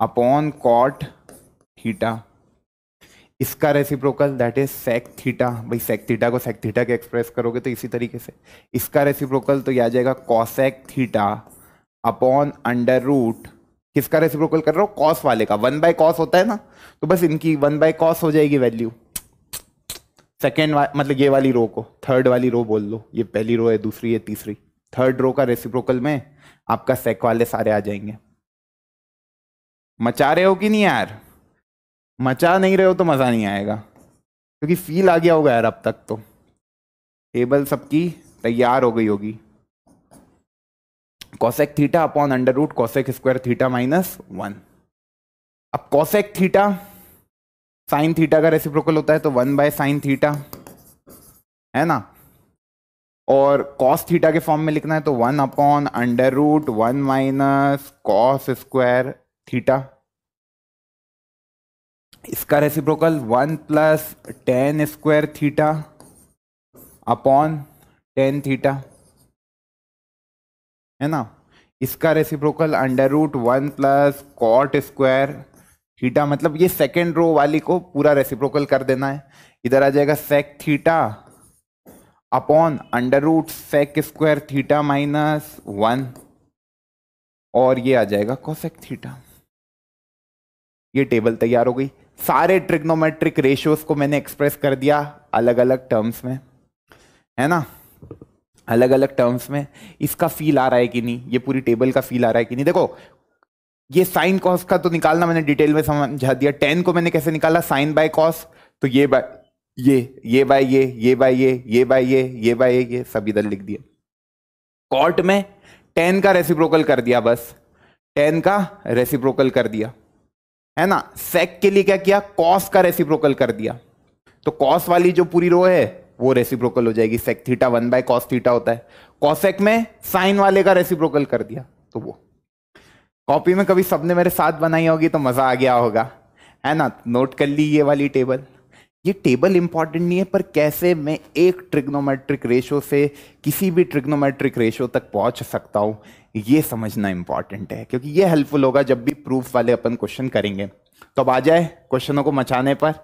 upon cot theta इसका reciprocal that is sec theta भाई सेक थीटा को sec theta के express करोगे तो इसी तरीके से इसका रेसिप्रोकल तो ये आ जाएगा cosec theta upon under root किसका रेसिप्रोकल कर रहा हो कॉस वाले का वन बाय कॉस होता है ना तो बस इनकी वन बाय कॉस हो जाएगी वैल्यू सेकेंड मतलब ये वाली रो को थर्ड वाली रो बोल लो ये पहली रो है दूसरी है तीसरी थर्ड रो का रेसिप्रोकल में आपका सेक वाले सारे आ जाएंगे मचा रहे हो कि नहीं यार मचा नहीं रहे हो तो मज़ा नहीं आएगा क्योंकि फील आ गया होगा यार अब तक तो टेबल सबकी तैयार हो गई होगी cosec theta upon under root cosec square theta minus one अब कॉसेक थीटा साइन थीटा का रेसिप्रोकल होता है तो वन बाय साइन थीटा है ना और कॉस थीटा के फॉर्म में लिखना है तो one upon under root one minus cos square theta इसका reciprocal one plus tan square theta upon tan theta है ना इसका reciprocal under root one plus cot square theta मतलब ये सेकेंड रो वाली को पूरा रेसिप्रोकल कर देना है इधर आ जाएगा sec theta upon under root sec square theta minus one और ये आ जाएगा कॉसेक थीटा ये टेबल तैयार हो गई सारे ट्रिग्नोमेट्रिक रेशियोज को मैंने एक्सप्रेस कर दिया अलग अलग टर्म्स में है ना अलग अलग टर्म्स में इसका फील आ रहा है कि नहीं ये पूरी टेबल का फील आ रहा है कि नहीं देखो ये साइन कॉस का तो निकालना मैंने डिटेल में समझा दिया टेन को मैंने कैसे निकाला साइन बाय कॉस तो ये बाय ये ये बाय ये ये बाय ये ये बाय ये ये बाय ये ये सब इधर लिख दिया कॉट में टेन का रेसिप्रोकल कर दिया बस टेन का रेसिप्रोकल कर दिया है ना सेक के लिए क्या किया कॉस का रेसिप्रोकल कर दिया तो कॉस वाली जो पूरी रो है वो रेसिप्रोकल हो जाएगी sec theta one by cos theta होता है कॉसेक में साइन वाले का रेसिप्रोकल कर दिया तो वो कॉपी में कभी सबने मेरे साथ बनाई होगी तो मजा आ गया होगा है ना नोट कर ली ये वाली टेबल ये टेबल इंपॉर्टेंट नहीं है पर कैसे मैं एक ट्रिग्नोमेट्रिक रेशो से किसी भी ट्रिग्नोमेट्रिक रेशो तक पहुंच सकता हूं ये समझना इंपॉर्टेंट है क्योंकि ये हेल्पफुल होगा जब भी प्रूफ वाले अपन क्वेश्चन करेंगे तो अब आ जाए क्वेश्चनों को मचाने पर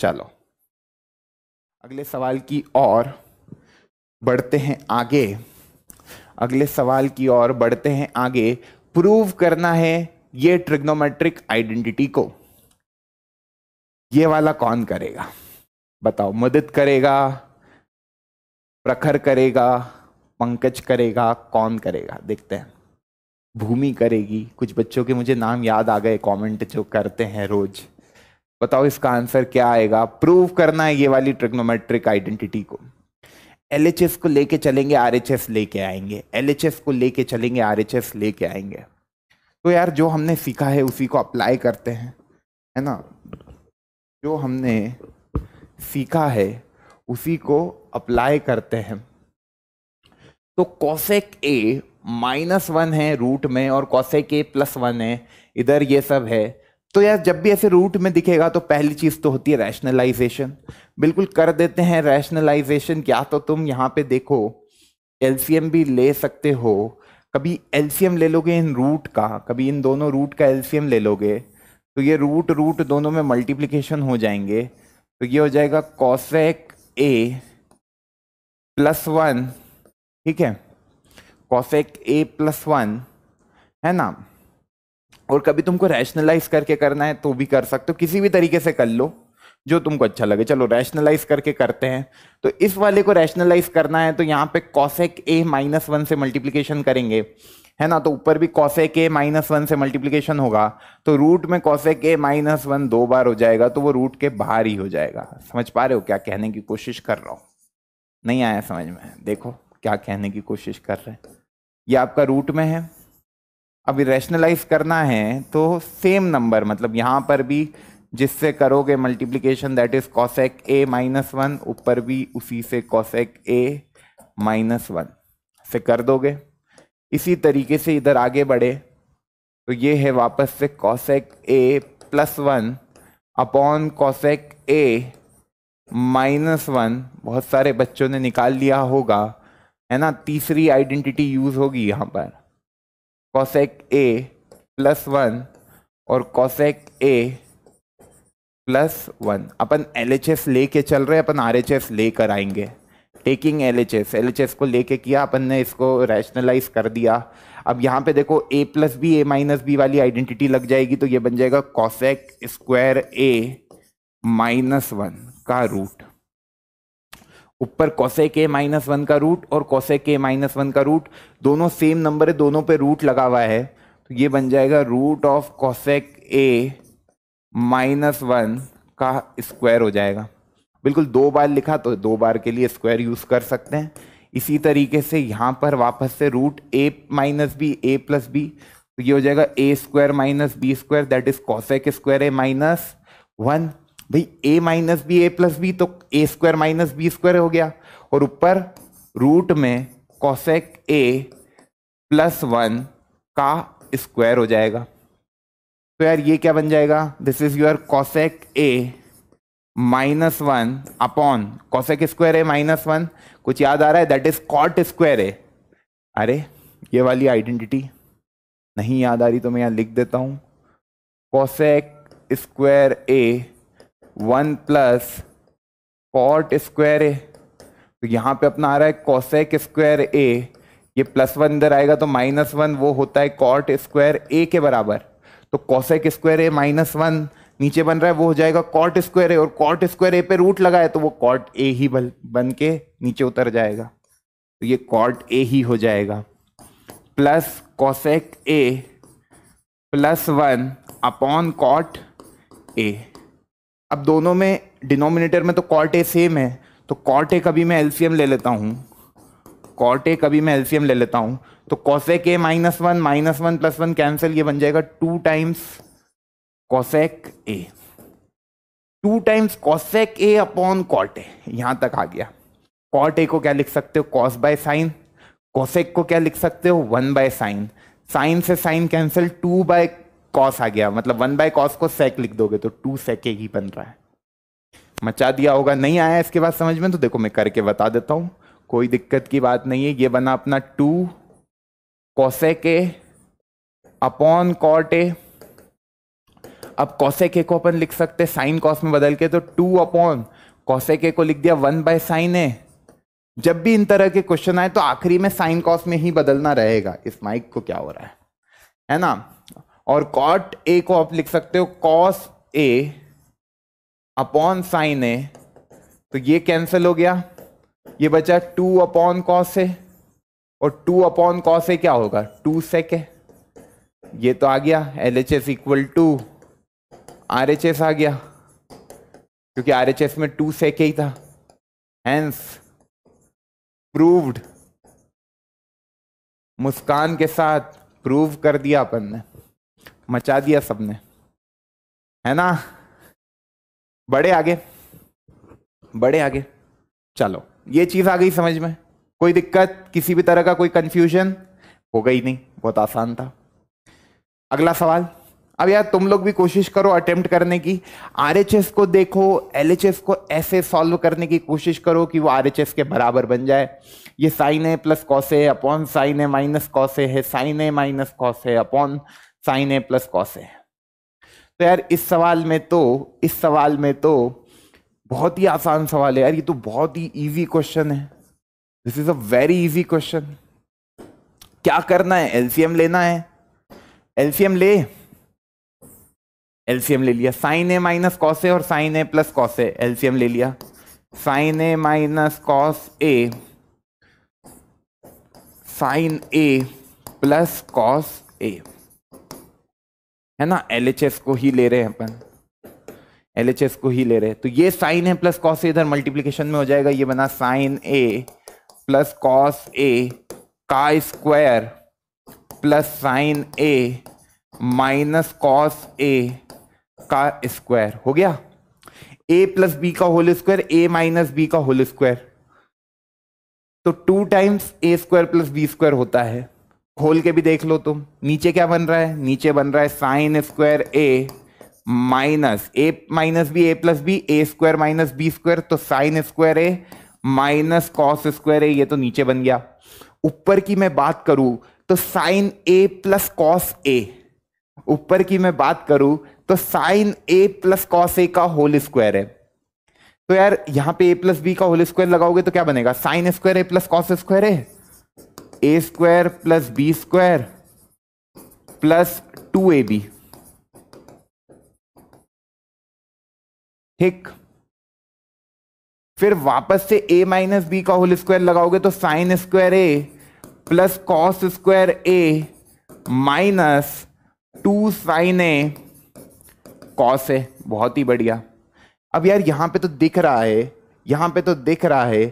चलो अगले सवाल की ओर बढ़ते हैं आगे अगले सवाल की ओर बढ़ते हैं आगे प्रूव करना है ये ट्रिग्नोमेट्रिक आइडेंटिटी को ये वाला कौन करेगा बताओ मदद करेगा प्रखर करेगा पंकज करेगा कौन करेगा देखते हैं भूमि करेगी कुछ बच्चों के मुझे नाम याद आ गए कमेंट जो करते हैं रोज बताओ इसका आंसर क्या आएगा प्रूव करना है ये वाली ट्रिग्नोमेट्रिक आइडेंटिटी को एल को लेके चलेंगे आर लेके आएंगे एल को लेके चलेंगे आर लेके आएंगे तो यार जो हमने सीखा है उसी को अप्लाई करते हैं है ना जो हमने सीखा है उसी को अप्लाई करते हैं तो कॉसेक ए माइनस वन है रूट में और कौसे ए प्लस वन है इधर ये सब है तो यार जब भी ऐसे रूट में दिखेगा तो पहली चीज़ तो होती है रैशनलाइजेशन बिल्कुल कर देते हैं रैशनलाइजेशन क्या तो तुम यहाँ पे देखो एलसीएम भी ले सकते हो कभी एलसीएम ले लोगे इन रूट का कभी इन दोनों रूट का एलसीएम ले लोगे तो ये रूट रूट दोनों में मल्टीप्लीकेशन हो जाएंगे तो ये हो जाएगा कॉसेक ए प्लस वन ठीक है कॉसेक ए प्लस वन है ना और कभी तुमको रैशनलाइज करके करना है तो भी कर सकते हो किसी भी तरीके से कर लो जो तुमको अच्छा लगे चलो रैशनलाइज करके करते हैं तो इस वाले को रैशनलाइज करना है तो यहाँ पे कॉसेक ए माइनस वन से मल्टीप्लीकेशन करेंगे है ना तो ऊपर भी कॉसेक ए माइनस वन से मल्टीप्लीकेशन होगा तो रूट में कॉफेक ए माइनस वन दो बार हो जाएगा तो वो रूट के बाहर ही हो जाएगा समझ पा रहे हो क्या कहने की कोशिश कर रहा हूँ नहीं आया समझ में देखो क्या कहने की कोशिश कर रहे हैं ये आपका रूट में है अब रैशनलाइज करना है तो सेम नंबर मतलब यहाँ पर भी जिससे करोगे multiplication that is cosec A minus one ऊपर भी उसी से कॉसेक ए माइनस वन से कर दोगे इसी तरीके से इधर आगे बढ़े तो ये है वापस से cosec A plus one upon cosec A minus one बहुत सारे बच्चों ने निकाल लिया होगा है ना तीसरी आइडेंटिटी यूज होगी यहाँ पर कॉसेक ए प्लस वन और कॉसेक ए प्लस वन अपन एल एच एस ले चल रहे अपन आर एच एस ले कर आएंगे taking L H S L H S को लेके किया अपन ने इसको रैशनलाइज कर दिया अब यहाँ पे देखो A plus B A minus B वाली आइडेंटिटी लग जाएगी तो ये बन जाएगा cosec square A minus one का रूट ऊपर कौसे के माइनस वन का रूट और कौसे के माइनस वन का रूट दोनों सेम नंबर है दोनों पे रूट लगा हुआ है तो ये बन जाएगा root of cosec A minus one का स्क्वायर हो जाएगा बिल्कुल दो बार लिखा तो दो बार के लिए स्क्वायर यूज कर सकते हैं इसी तरीके से यहाँ पर वापस से root A minus B A plus B तो ये हो जाएगा A square minus B square that is cosec square A minus one भाई A minus B A plus B तो A square minus B square हो गया और ऊपर रूट में कॉसेक ए प्लस वन का स्क्वायर हो जाएगा तो यार ये क्या बन जाएगा this is your cosec A minus one upon cosec square है माइनस वन कुछ याद आ रहा है दैट इज कॉट स्क्वायर है अरे ये वाली आइडेंटिटी नहीं याद आ रही तो मैं यहाँ लिख देता हूँ cosec square A one plus cot square A तो यहाँ पे अपना आ रहा है कॉसेक स्क्वायर ए ये प्लस वन इधर आएगा तो माइनस वन वो होता है कॉट स्क्वायर ए के बराबर तो cosec square A minus one नीचे बन रहा है वो हो जाएगा कॉट स्क्वायर ए और कॉट स्क्वायर ए पे रूट लगा है तो वो कॉट ए ही बन बन के नीचे उतर जाएगा तो ये कॉट ए ही हो जाएगा plus cosec A plus one upon cot A अब दोनों में डिनोमिनेटर में तो कॉट ए सेम है तो कॉट ए कभी मैं एलसीएम ले लेता हूँ कॉट ए कभी मैं एलसीएम ले लेता हूँ तो cosec A minus one minus one plus one cancel ये बन जाएगा two times cosec A two times cosec A upon cot A यहाँ तक आ गया कॉट ए को क्या लिख सकते हो कॉस बाय साइन कॉसेक को क्या लिख सकते हो वन बाय साइन साइन से sine cancel two by cos आ गया मतलब वन बाय कॉस को सेक लिख दोगे तो टू सेक ही बन रहा है मचा दिया होगा नहीं आया इसके बाद समझ में तो देखो मैं करके बता देता हूं कोई दिक्कत की बात नहीं है ये बना अपना टू कौसे के अपॉन कॉट ए अब कौसे के को अपन लिख सकते साइन कॉस में बदल के तो टू अपॉन कौसे के को लिख दिया वन बाय साइन ए जब भी इन तरह के क्वेश्चन आए तो आखिरी में साइन कॉस में ही बदलना रहेगा इस माइक को क्या हो रहा है है ना और कॉट ए को आप लिख सकते हो cos A upon sine A तो ये कैंसिल हो गया ये बचा टू अपॉन कॉस ए और टू अपॉन कॉस ए क्या होगा टू सेक है ये तो आ गया L H S equal to R H S आ गया क्योंकि आर एच एस में टू सेक ही था हैंस प्रूव्ड मुस्कान के साथ प्रूव कर दिया अपन ने मचा दिया सबने है ना बड़े आगे बड़े आगे चलो ये चीज आ गई समझ में कोई दिक्कत किसी भी तरह का कोई कंफ्यूजन हो गई नहीं बहुत आसान था अगला सवाल अब यार तुम लोग भी कोशिश करो अटेम्प्ट करने की आरएचएस को देखो एलएचएस को ऐसे सॉल्व करने की कोशिश करो कि वो आरएचएस के बराबर बन जाए ये sine A plus cos upon sine है माइनस कॉस है साइन ए माइनस कॉस है upon sine A plus cos A तो यार इस सवाल में तो इस सवाल में तो बहुत ही आसान सवाल है यार ये तो बहुत ही इजी क्वेश्चन है this is a very easy question क्या करना है एलसीएम लेना है एलसीएम ले एलसीएम ले लिया sine A minus cos A और sine A plus cos A LCM ले लिया sine A minus cos A sine A plus cos A है ना एल को ही ले रहे हैं अपन एल को ही ले रहे हैं तो ये साइन है प्लस कॉस इधर मल्टीप्लीकेशन में हो जाएगा ये बना sine A plus cos A का square plus sine A minus cos A का स्क्वायर हो गया ए प्लस बी का whole square A minus B का होल स्क्वायर तो two times A square plus B square होता है खोल के भी देख लो तुम नीचे क्या बन रहा है नीचे बन रहा है sine square A minus A minus B A plus B A square minus B square तो sine square A minus cos square A ये तो नीचे बन गया ऊपर की मैं बात करूं तो sine A plus cos A ऊपर की मैं बात करूं तो sine A plus cos A का होल स्क्वायर है तो यार यहां पे ए प्लस बी का होल स्क्वायर लगाओगे तो क्या बनेगा sine square A plus cos square है A square plus B square plus two A B ठीक फिर वापस से a माइनस बी का होल स्क्वायर लगाओगे तो sine square A plus cos square A minus two sine A cos A बहुत ही बढ़िया अब यार यहां पे तो दिख रहा है यहां पे तो दिख रहा है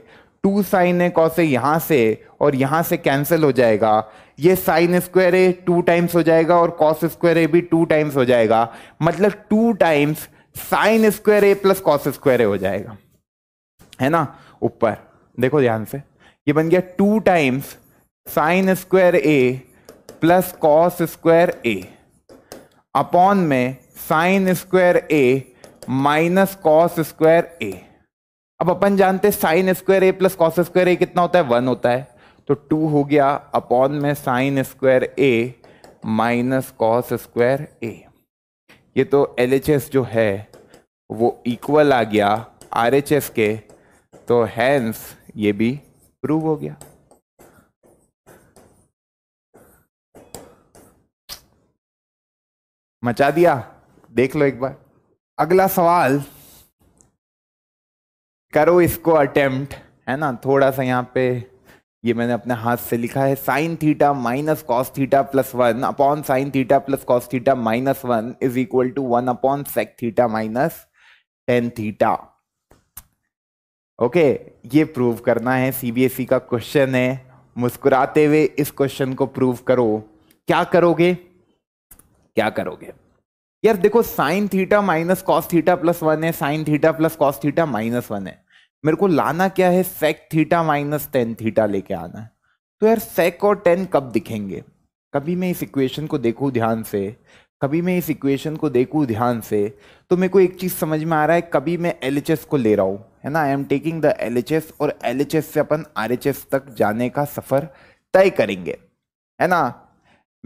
टू साइन है कॉस है यहाँ से और यहाँ से कैंसिल हो जाएगा ये sine square A two times हो जाएगा और कॉस स्क्वायर ए भी टू टाइम्स हो जाएगा मतलब two times sine square A plus cos square A हो जाएगा है ना ऊपर देखो ध्यान से ये बन गया two times sine square A plus cos square A upon में sine square A minus cos square A अब अपन जानते हैं sine square A plus cos square A कितना होता है वन होता है तो टू हो गया अपॉन में sine square A minus cos square A ये तो एल जो है वो इक्वल आ गया आर के तो हैंस ये भी प्रूव हो गया मचा दिया देख लो एक बार अगला सवाल करो इसको अटेम्प्ट है ना थोड़ा सा यहाँ पे ये मैंने अपने हाथ से लिखा है sine theta minus cos theta plus one upon sine theta plus cos theta minus one is equal to one upon sec theta minus tan theta okay ये प्रूव करना है सीबीएसई e का क्वेश्चन है मुस्कुराते हुए इस क्वेश्चन को prove करो क्या करोगे क्या करोगे यार देखो sine theta minus cos theta plus one है sine theta plus cos theta minus one है मेरे को लाना क्या है sec theta minus tan theta लेके आना है तो यार सेक और टेन कब दिखेंगे कभी मैं इस इक्वेशन को देखूँ ध्यान से कभी मैं इस इक्वेशन को देखूँ ध्यान से तो मेरे को एक चीज़ समझ में आ रहा है कभी मैं एल को ले रहा हूँ है ना I am taking the L और एल से अपन आर तक जाने का सफ़र तय करेंगे है ना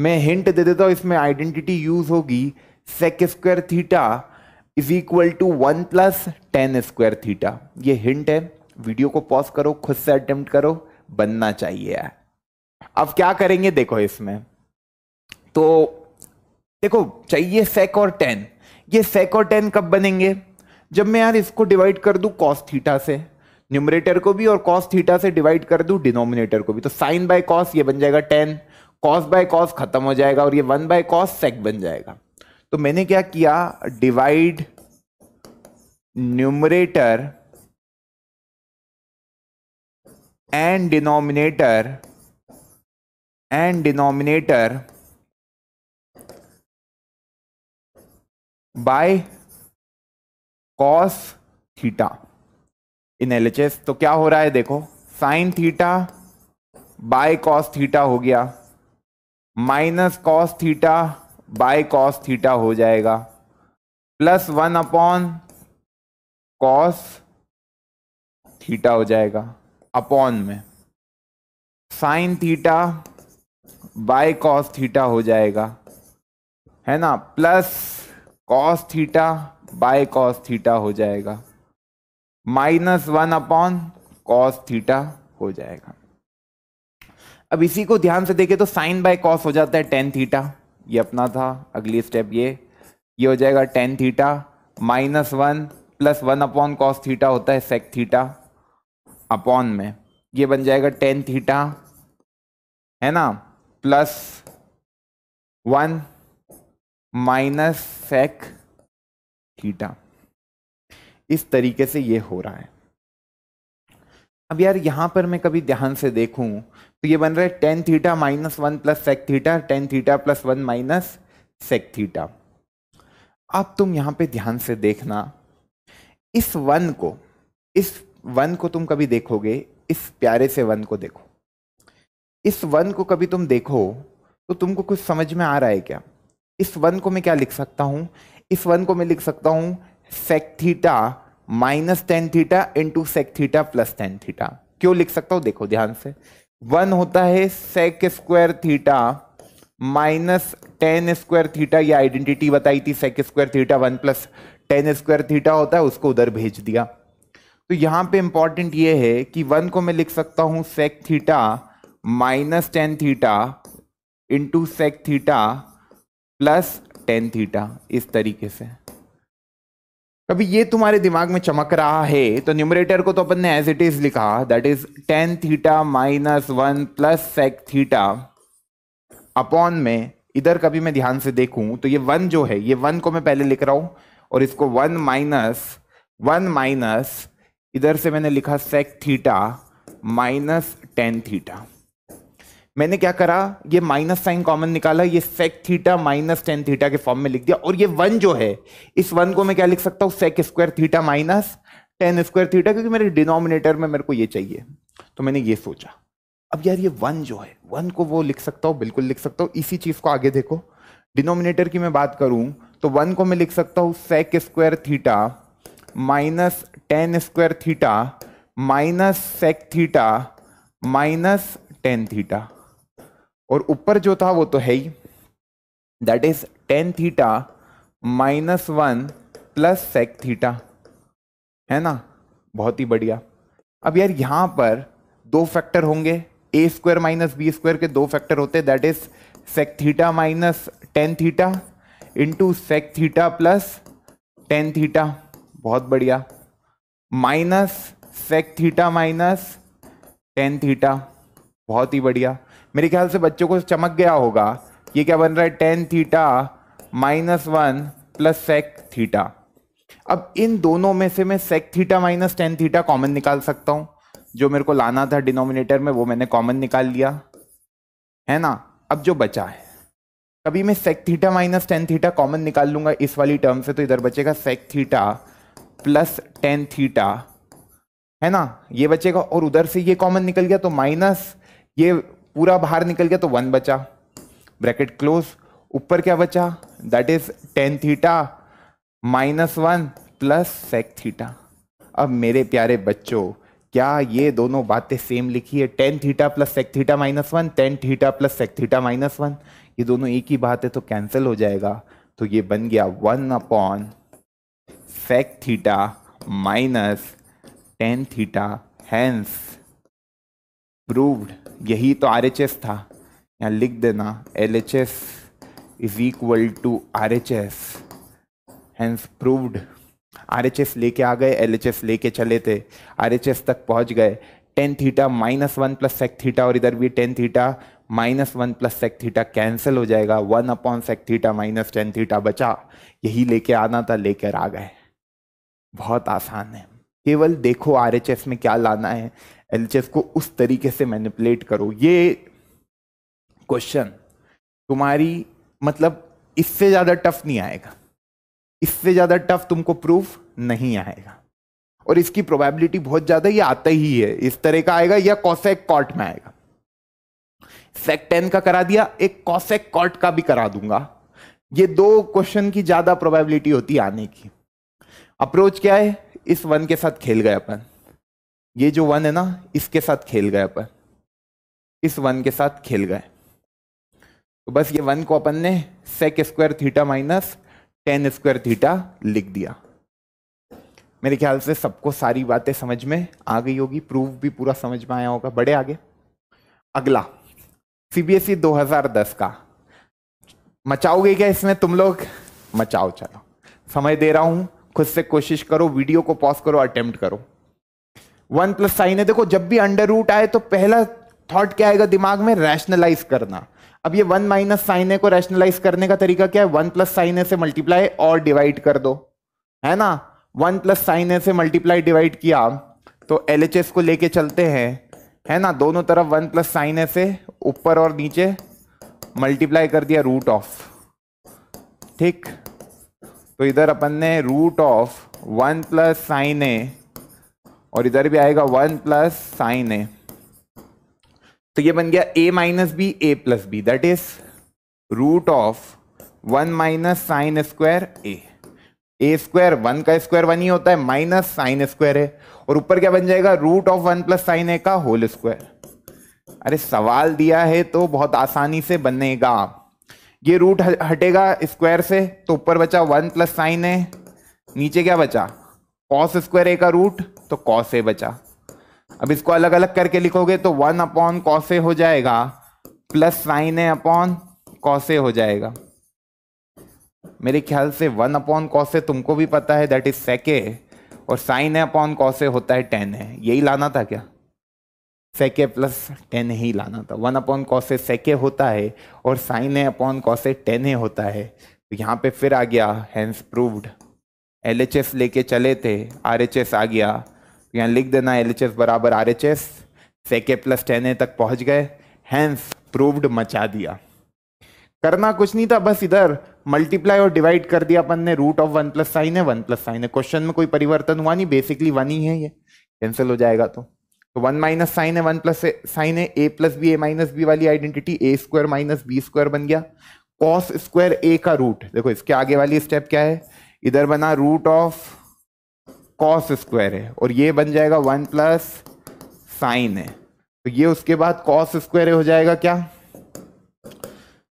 मैं हिंट दे देता हूँ इसमें आइडेंटिटी यूज़ होगी sec square theta is equal to one plus tan square theta ये हिंट है वीडियो को पॉज करो खुद से अटेम्प्ट करो बनना चाहिए अब क्या करेंगे देखो इसमें तो देखो चाहिए सेक और टेन ये सेक और टेन कब बनेंगे जब मैं यार इसको डिवाइड कर दू कॉस थीटा से न्यूमरेटर को भी और कॉस थीटा से डिवाइड कर दू डिनोमिनेटर को भी तो साइन बाय कॉस ये बन जाएगा टेन कॉस बाय कॉस खत्म हो जाएगा और ये वन बाय कॉस सेक बन जाएगा तो मैंने क्या किया divide numerator and denominator and denominator by cos theta in L तो क्या हो रहा है देखो sine theta by cos theta हो गया minus cos theta by cos theta हो जाएगा plus one upon cos theta हो जाएगा अपॉन में sine theta by cos theta हो जाएगा है ना plus cos theta by cos theta हो जाएगा minus one upon cos theta हो जाएगा अब इसी को ध्यान से देखें तो साइन बाय कॉस हो जाता है टेन थीटा ये अपना था अगली स्टेप ये ये हो जाएगा tan theta minus one plus one upon cos theta होता है सेक थीटा अपॉन में ये बन जाएगा टेन थीटा है ना plus one minus sec theta इस तरीके से ये हो रहा है अब यार यहां पर मैं कभी ध्यान से देखूं तो ये बन रहा है tan theta minus one plus sec theta tan theta plus one minus sec theta अब तुम यहां पे ध्यान से देखना इस वन को इस वन को तुम कभी देखोगे इस प्यारे से वन को देखो इस वन को कभी तुम देखो तो तुमको कुछ समझ में आ रहा है क्या इस वन को मैं क्या लिख सकता हूं इस वन को मैं लिख सकता हूं sec theta minus tan theta into sec theta plus tan theta क्यों लिख सकता हूं देखो ध्यान से वन होता है sec square theta minus tan square theta ये आइडेंटिटी बताई थी sec square theta one plus tan square theta होता है उसको उधर भेज दिया तो यहाँ पे इम्पॉर्टेंट ये है कि वन को मैं लिख सकता हूँ sec theta minus tan theta into sec theta plus tan theta इस तरीके से अभी ये तुम्हारे दिमाग में चमक रहा है तो न्यूमरेटर को तो अपन ने एज इट इज लिखा that is tan theta minus one plus sec theta upon में इधर कभी मैं ध्यान से देखूं तो ये वन जो है ये वन को मैं पहले लिख रहा हूं और इसको वन माइनस वन माइनस इधर से मैंने लिखा sec theta minus tan theta मैंने क्या करा ये माइनस साइन कॉमन निकाला ये sec theta minus tan theta के फॉर्म में लिख दिया और ये वन जो है इस वन को मैं क्या लिख सकता हूँ sec square theta minus tan square theta क्योंकि मेरे डिनोमिनेटर में मेरे को ये चाहिए तो मैंने ये सोचा अब यार ये वन जो है वन को वो लिख सकता हूँ बिल्कुल लिख सकता हूँ इसी चीज को आगे देखो डिनोमिनेटर की मैं बात करूं तो वन को मैं लिख सकता हूँ sec square theta minus tan square theta minus sec theta minus tan theta और ऊपर जो था वो तो है ही that is tan theta minus one plus sec theta है ना बहुत ही बढ़िया अब यार यहां पर दो फैक्टर होंगे A square minus B square के दो फैक्टर होते that is sec theta minus tan theta into sec theta plus tan theta बहुत बढ़िया minus sec theta minus tan theta बहुत ही बढ़िया मेरे ख्याल से बच्चों को चमक गया होगा ये क्या बन रहा है tan theta minus one plus sec theta अब इन दोनों में से मैं sec theta minus tan theta common निकाल सकता हूं जो मेरे को लाना था डिनोमिनेटर में वो मैंने कॉमन निकाल लिया है ना अब जो बचा है कभी मैं sec theta minus tan theta common निकाल लूंगा इस वाली टर्म से तो इधर बचेगा sec theta plus tan theta है ना ये बचेगा और उधर से ये कॉमन निकल गया तो माइनस ये पूरा बाहर निकल गया तो वन बचा ब्रैकेट क्लोज ऊपर क्या बचा that is tan theta minus one plus sec theta अब मेरे प्यारे बच्चों क्या ये दोनों बातें सेम लिखी है tan theta plus sec theta minus one tan theta plus sec theta minus one ये दोनों एक ही बात है तो कैंसिल हो जाएगा तो ये बन गया one upon sec theta minus tan theta hence proved यही तो आर एच एस था यहाँ लिख देना L H S is equal to R H S hence proved R H S लेके आ गए एल एच एस लेके चले थे आर एच एस तक पहुँच गए tan theta minus one plus sec theta और इधर भी tan theta minus one plus sec theta cancel हो जाएगा one upon sec theta minus tan theta बचा यही लेके आना था लेकर आ गए बहुत आसान है केवल देखो आर में क्या लाना है एल को उस तरीके से मैनिपुलेट करो ये क्वेश्चन तुम्हारी मतलब इससे ज़्यादा टफ नहीं आएगा इससे ज़्यादा टफ तुमको प्रूफ नहीं आएगा और इसकी प्रोबेबिलिटी बहुत ज़्यादा ये आता ही है इस तरह का आएगा या कॉसेक कॉर्ट में आएगा सेक टेन का करा दिया एक कॉसेक कॉर्ट का भी करा दूंगा ये दो क्वेश्चन की ज़्यादा प्रोबेबिलिटी होती आने की अप्रोच क्या है इस वन के साथ खेल गए अपन ये जो वन है ना इसके साथ खेल गए अपन इस वन के साथ खेल गए तो बस ये वन को अपन ने sec square theta minus tan square theta लिख दिया मेरे ख्याल से सबको सारी बातें समझ में आ गई होगी प्रूफ भी पूरा समझ में आया होगा बड़े आगे अगला e सीबीएसई 2010 का मचाओगे क्या इसमें तुम लोग मचाओ चलो समय दे रहा हूं खुद से कोशिश करो वीडियो को पॉज करो अटेम्प्ट करो वन प्लस साइन है देखो जब भी अंडर रूट आए तो पहला थॉट क्या आएगा दिमाग में रैशनलाइज करना अब ये वन माइनस साइन है को रैशनलाइज करने का तरीका क्या है वन प्लस साइन है से मल्टीप्लाई और डिवाइड कर दो है ना वन प्लस साइन है से मल्टीप्लाई डिवाइड किया तो एल को लेके चलते हैं है ना दोनों तरफ वन प्लस साइन है से ऊपर और नीचे मल्टीप्लाई कर दिया रूट ऑफ ठीक तो इधर अपन ने root of one plus sine A और इधर भी आएगा वन प्लस साइन ए तो ये बन गया A minus B A plus B that is root of one minus sine square A A square one का स्क्वायर वन ही होता है माइनस साइन स्क्वायर है और ऊपर क्या बन जाएगा root of one plus sine A का होल स्क्वायर अरे सवाल दिया है तो बहुत आसानी से बनेगा ये रूट हटेगा स्क्वायर से तो ऊपर बचा वन प्लस साइन है नीचे क्या बचा कॉस स्क्वायर ए का रूट तो कॉस ए बचा अब इसको अलग अलग करके लिखोगे तो वन अपॉन कॉस ए हो जाएगा plus sine A upon cos A हो जाएगा मेरे ख्याल से वन अपॉन कॉस ए तुमको भी पता है दैट इज ए और sine A upon cos A होता है टेन ए यही लाना था क्या ए प्लस टेन ही लाना था one upon cos A A होता है और sine A upon cos A tan A होता है तो यहाँ पे फिर आ गया hence proved L H S लेके चले थे आर एच एस आ गया तो यहाँ लिख देना एल एच एस बराबर R H S sec A plus tan A तक पहुँच गए हैंस प्रूव्ड मचा दिया करना कुछ नहीं था बस इधर मल्टीप्लाई और डिवाइड कर दिया अपन ने root of one plus sine है वन प्लस साइन है क्वेश्चन में कोई परिवर्तन हुआ नहीं बेसिकली वन ही है ये कैंसिल हो जाएगा तो तो वन माइनस साइन है वन प्लस साइन है A plus B A minus B वाली identity A square minus B square बन गया कॉस स्क्वायर ए का रूट देखो इसके आगे वाली स्टेप क्या है इधर बना रूट ऑफ कॉस स्क्वायर है और ये बन जाएगा वन प्लस साइन है तो ये उसके बाद कॉस स्क्वायर हो जाएगा क्या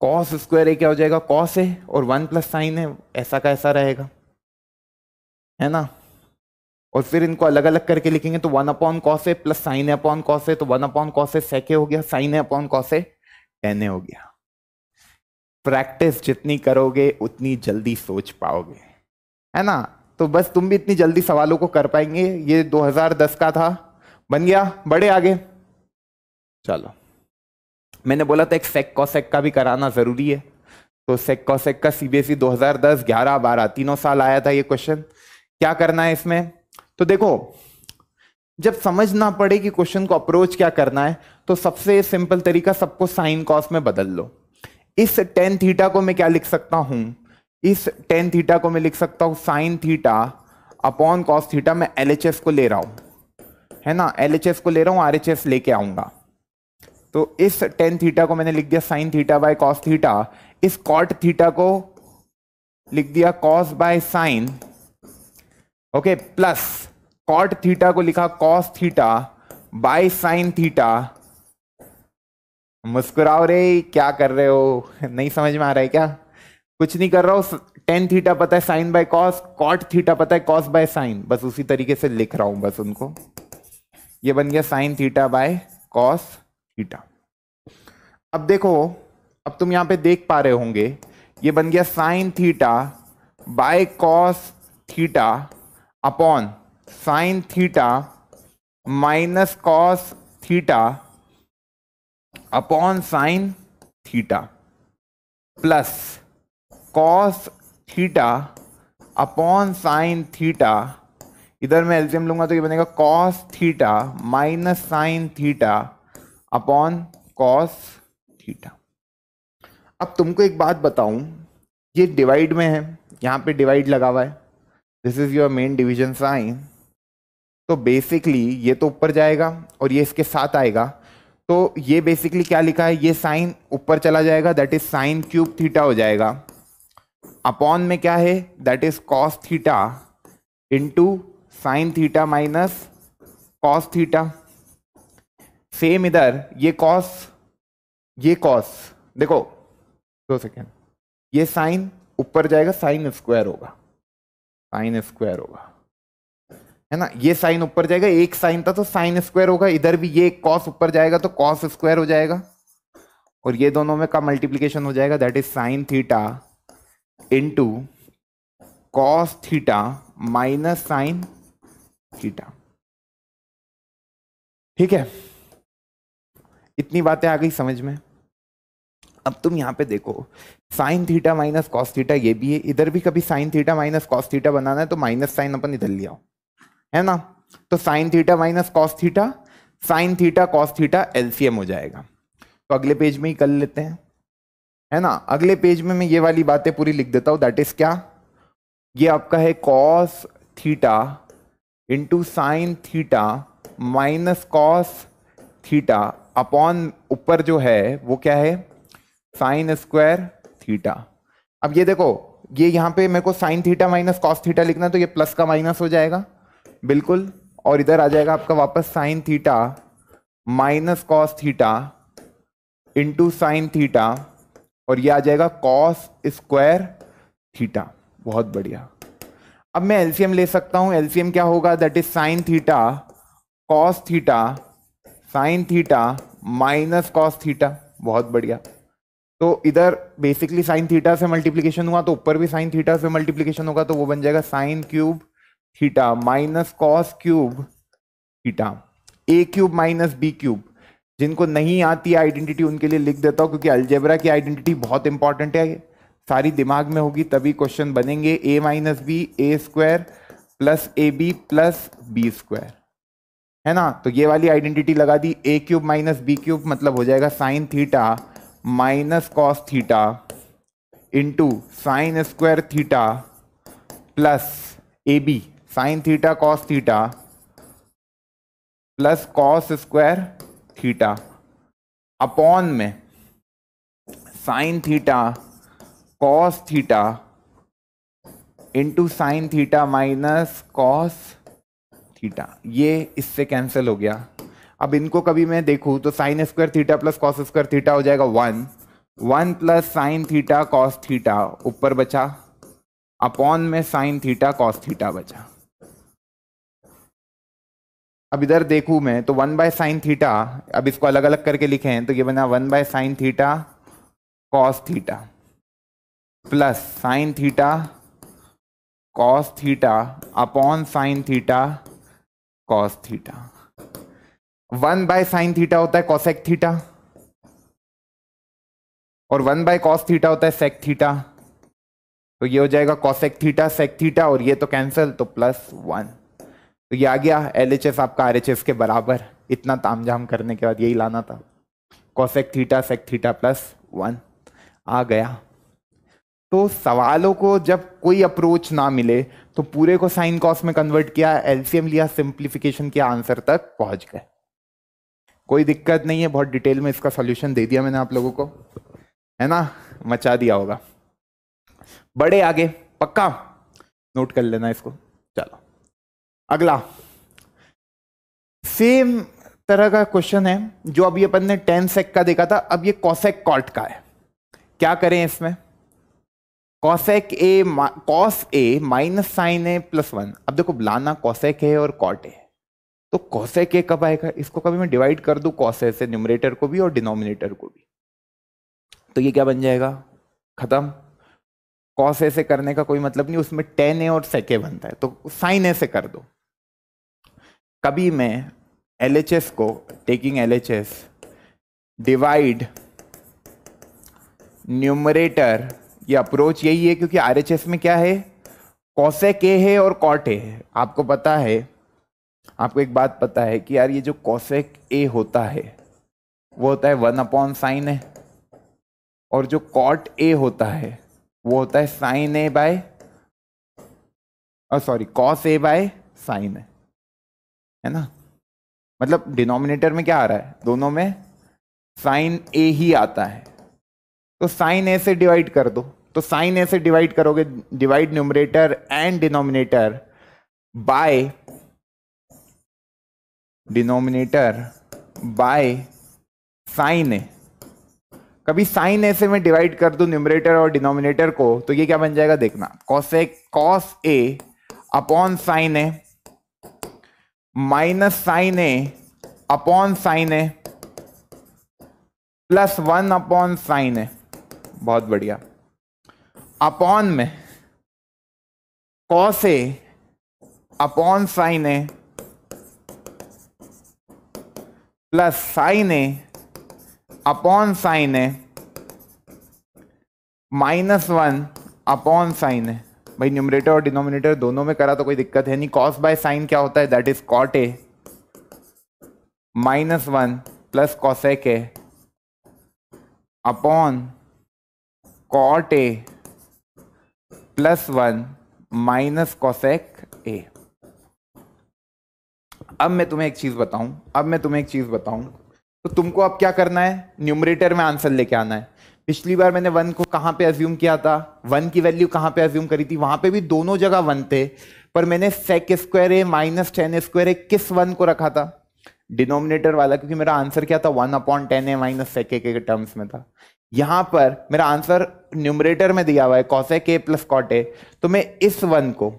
कॉस स्क्वायर क्या हो जाएगा कॉस है और वन प्लस साइन है ऐसा का ऐसा रहेगा है ना और फिर इनको अलग अलग करके लिखेंगे तो वन अपॉन कॉस है प्लस साइन है अपॉन कॉस है तो वन अपॉन कॉस है सेके हो गया साइन है अपॉन कॉस है टेन हो गया प्रैक्टिस जितनी करोगे उतनी जल्दी सोच पाओगे है ना तो बस तुम भी इतनी जल्दी सवालों को कर पाएंगे ये 2010 का था बन गया बड़े आगे चलो मैंने बोला था एक सेक कॉसेक का भी कराना ज़रूरी है तो सेक कॉसेक का सीबीएसई 2010 11 12 तीनों साल आया था ये क्वेश्चन क्या करना है इसमें तो देखो जब समझ ना पड़े कि क्वेश्चन को अप्रोच क्या करना है तो सबसे सिंपल तरीका सबको साइन कॉस में बदल लो इस टेन थीटा को मैं क्या लिख सकता हूं इस टेन थीटा को मैं लिख सकता हूं sine theta upon cos theta मैं एल को ले रहा हूं है ना एल को ले रहा हूं आर लेके आऊंगा तो इस टेन थीटा को मैंने लिख दिया sine theta by cos theta इस कॉट थीटा को लिख दिया cos by sine okay plus cot theta को लिखा cos theta by sine theta मुस्कुराओ रे क्या कर रहे हो नहीं समझ में आ रहा है क्या कुछ नहीं कर रहा हूं टेन थीटा पता है sine by cos cot theta पता है कॉस बाय साइन बस उसी तरीके से लिख रहा हूं बस उनको ये बन गया sine theta by cos theta अब देखो अब तुम यहां पे देख पा रहे होंगे ये बन गया sine theta by cos theta upon sine theta minus cos theta upon sine theta plus cos theta upon sine theta इधर मैं एल्सियम लूंगा तो ये बनेगा cos theta minus sine theta upon cos theta अब तुमको एक बात बताऊं ये डिवाइड में है यहाँ पे डिवाइड लगा हुआ है this is your main division sine तो बेसिकली ये तो ऊपर जाएगा और ये इसके साथ आएगा तो ये बेसिकली क्या लिखा है ये साइन ऊपर चला जाएगा that is sine cube theta हो जाएगा अपॉन में क्या है that is cos theta into sine theta minus cos theta same इधर ये कॉस ये कॉस देखो दो सेकेंड ये साइन ऊपर जाएगा साइन स्क्वायर होगा साइन स्क्वायर होगा है ना ये साइन ऊपर जाएगा एक साइन था तो साइन स्क्वायर होगा इधर भी ये कॉस ऊपर जाएगा तो कॉस स्क्वायर हो जाएगा और ये दोनों में का मल्टीप्लीकेशन हो जाएगा that is sine theta into cos theta minus sine theta ठीक है इतनी बातें आ गई समझ में अब तुम यहां पे देखो sine theta minus cos theta ये भी है इधर भी कभी sine theta minus cos theta बनाना है तो माइनस साइन अपन इधर लिया है ना तो sine theta minus cos theta sine theta cos theta LCM हो जाएगा तो अगले पेज में ही कर लेते हैं है ना अगले पेज में मैं ये वाली बातें पूरी लिख देता हूँ दैट इज क्या ये आपका है cos theta into sine theta minus cos theta upon ऊपर जो है वो क्या है साइन स्क्वायर थीटा अब ये देखो ये यहाँ पे मेरे को sine theta minus cos theta लिखना है तो ये प्लस का माइनस हो जाएगा बिल्कुल और इधर आ जाएगा आपका वापस sine theta minus cos theta into sine theta और ये आ जाएगा कॉस स्क्वायर थीटा बहुत बढ़िया अब मैं एलसीएम ले सकता हूं एलसीएम क्या होगा that is sine theta cos theta sine theta minus cos theta बहुत बढ़िया तो इधर बेसिकली साइन थीटा से मल्टीप्लीकेशन हुआ तो ऊपर भी साइन थीटा से मल्टीप्लीकेशन होगा तो वो बन जाएगा sine cube theta minus cos cube theta A cube minus B cube जिनको नहीं आती आइडेंटिटी उनके लिए लिख देता हूँ क्योंकि अल्जेबरा की आइडेंटिटी बहुत इंपॉर्टेंट है सारी दिमाग में होगी तभी क्वेश्चन बनेंगे A minus B A square plus A B plus B square है ना तो ये वाली आइडेंटिटी लगा दी A cube minus B cube मतलब हो जाएगा sine theta minus cos theta into sine square theta plus A B sine theta cos theta plus cos square theta upon में sine theta cos theta into sine theta minus cos theta ये इससे cancel हो गया अब इनको कभी मैं देखूं तो sine square theta plus cos square theta हो जाएगा one one plus sine theta cos theta ऊपर बचा अपॉन में साइन थीटा कॉस थीटा बचा अब इधर देखूं मैं तो वन बाय साइन थीटा अब इसको अलग अलग करके लिखे हैं तो ये बना one by sine theta cos theta plus sine theta cos theta upon sine theta cos theta one by sine theta होता है कॉसेक थीटा और वन बाय कॉस थीटा होता है सेक थीटा तो ये हो जाएगा कॉसेक थीटा सेक थीटा और ये तो कैंसिल तो प्लस वन तो ये आ गया एल आपका आर के बराबर इतना तामझाम करने के बाद यही लाना था cosec theta sec theta plus one आ गया तो सवालों को जब कोई अप्रोच ना मिले तो पूरे को साइन कॉस में कन्वर्ट किया एलसीएम लिया सिंप्लीफिकेशन किया आंसर तक पहुंच गए कोई दिक्कत नहीं है बहुत डिटेल में इसका सॉल्यूशन दे दिया मैंने आप लोगों को है ना मचा दिया होगा बड़े आगे पक्का नोट कर लेना इसको अगला सेम तरह का क्वेश्चन है जो अभी अपन ने टेन सेक का देखा था अब ये कॉसेक कॉट का है क्या करें इसमें cosec A cos A minus sine A plus one अब देखो लाना कॉसेक है और कॉट ए तो कॉसेक ए कब आएगा इसको कभी मैं डिवाइड कर दू कॉसे से न्यूमरेटर को भी और डिनोमिनेटर को भी तो ये क्या बन जाएगा खत्म कॉस ए से करने का कोई मतलब नहीं उसमें टेन ए और सेके बनता है तो साइन ए से कर दो कभी मैं एल को टेकिंग एल डिवाइड न्यूमरेटर ये अप्रोच यही है क्योंकि आर में क्या है कौसे ए है और कॉट ए है आपको पता है आपको एक बात पता है कि यार ये जो कॉसेक ए होता है वो होता है वन अपॉन साइन है और जो कॉट ए होता है वो होता है sine A by sorry cos A by sine है है ना मतलब डिनोमिनेटर में क्या आ रहा है दोनों में साइन ए ही आता है तो साइन ए से डिवाइड कर दो तो साइन ए से डिवाइड करोगे divide numerator and denominator by denominator by sine A कभी साइन ऐसे में डिवाइड कर दू न्यूमरेटर और डिनोमिनेटर को तो ये क्या बन जाएगा देखना cos A cos A upon sine A minus sine A upon sine A plus one upon sine A बहुत बढ़िया अपॉन में cos A upon sine A plus sine A upon sine A minus one upon sine है भाई numerator और denominator दोनों में करा तो कोई दिक्कत है नहीं कॉस बाय साइन क्या होता है that is cot A minus one plus cosec A upon cot A plus one minus cosec A अब मैं तुम्हें एक चीज बताऊं अब मैं तुम्हें एक चीज बताऊं तो तुमको अब क्या करना है न्यूमरेटर में आंसर लेके आना है पिछली बार मैंने वन को कहाँ पे अज्यूम किया था वन की वैल्यू कहाँ पे अज्यूम करी थी वहाँ पे भी दोनों जगह वन थे पर मैंने sec square A minus tan square A किस वन को रखा था डिनोमिनेटर वाला क्योंकि मेरा आंसर क्या था one upon tan A minus sec A के टर्म्स में था यहाँ पर मेरा आंसर न्यूमरेटर में दिया हुआ है cosec A plus cot A तो मैं इस वन को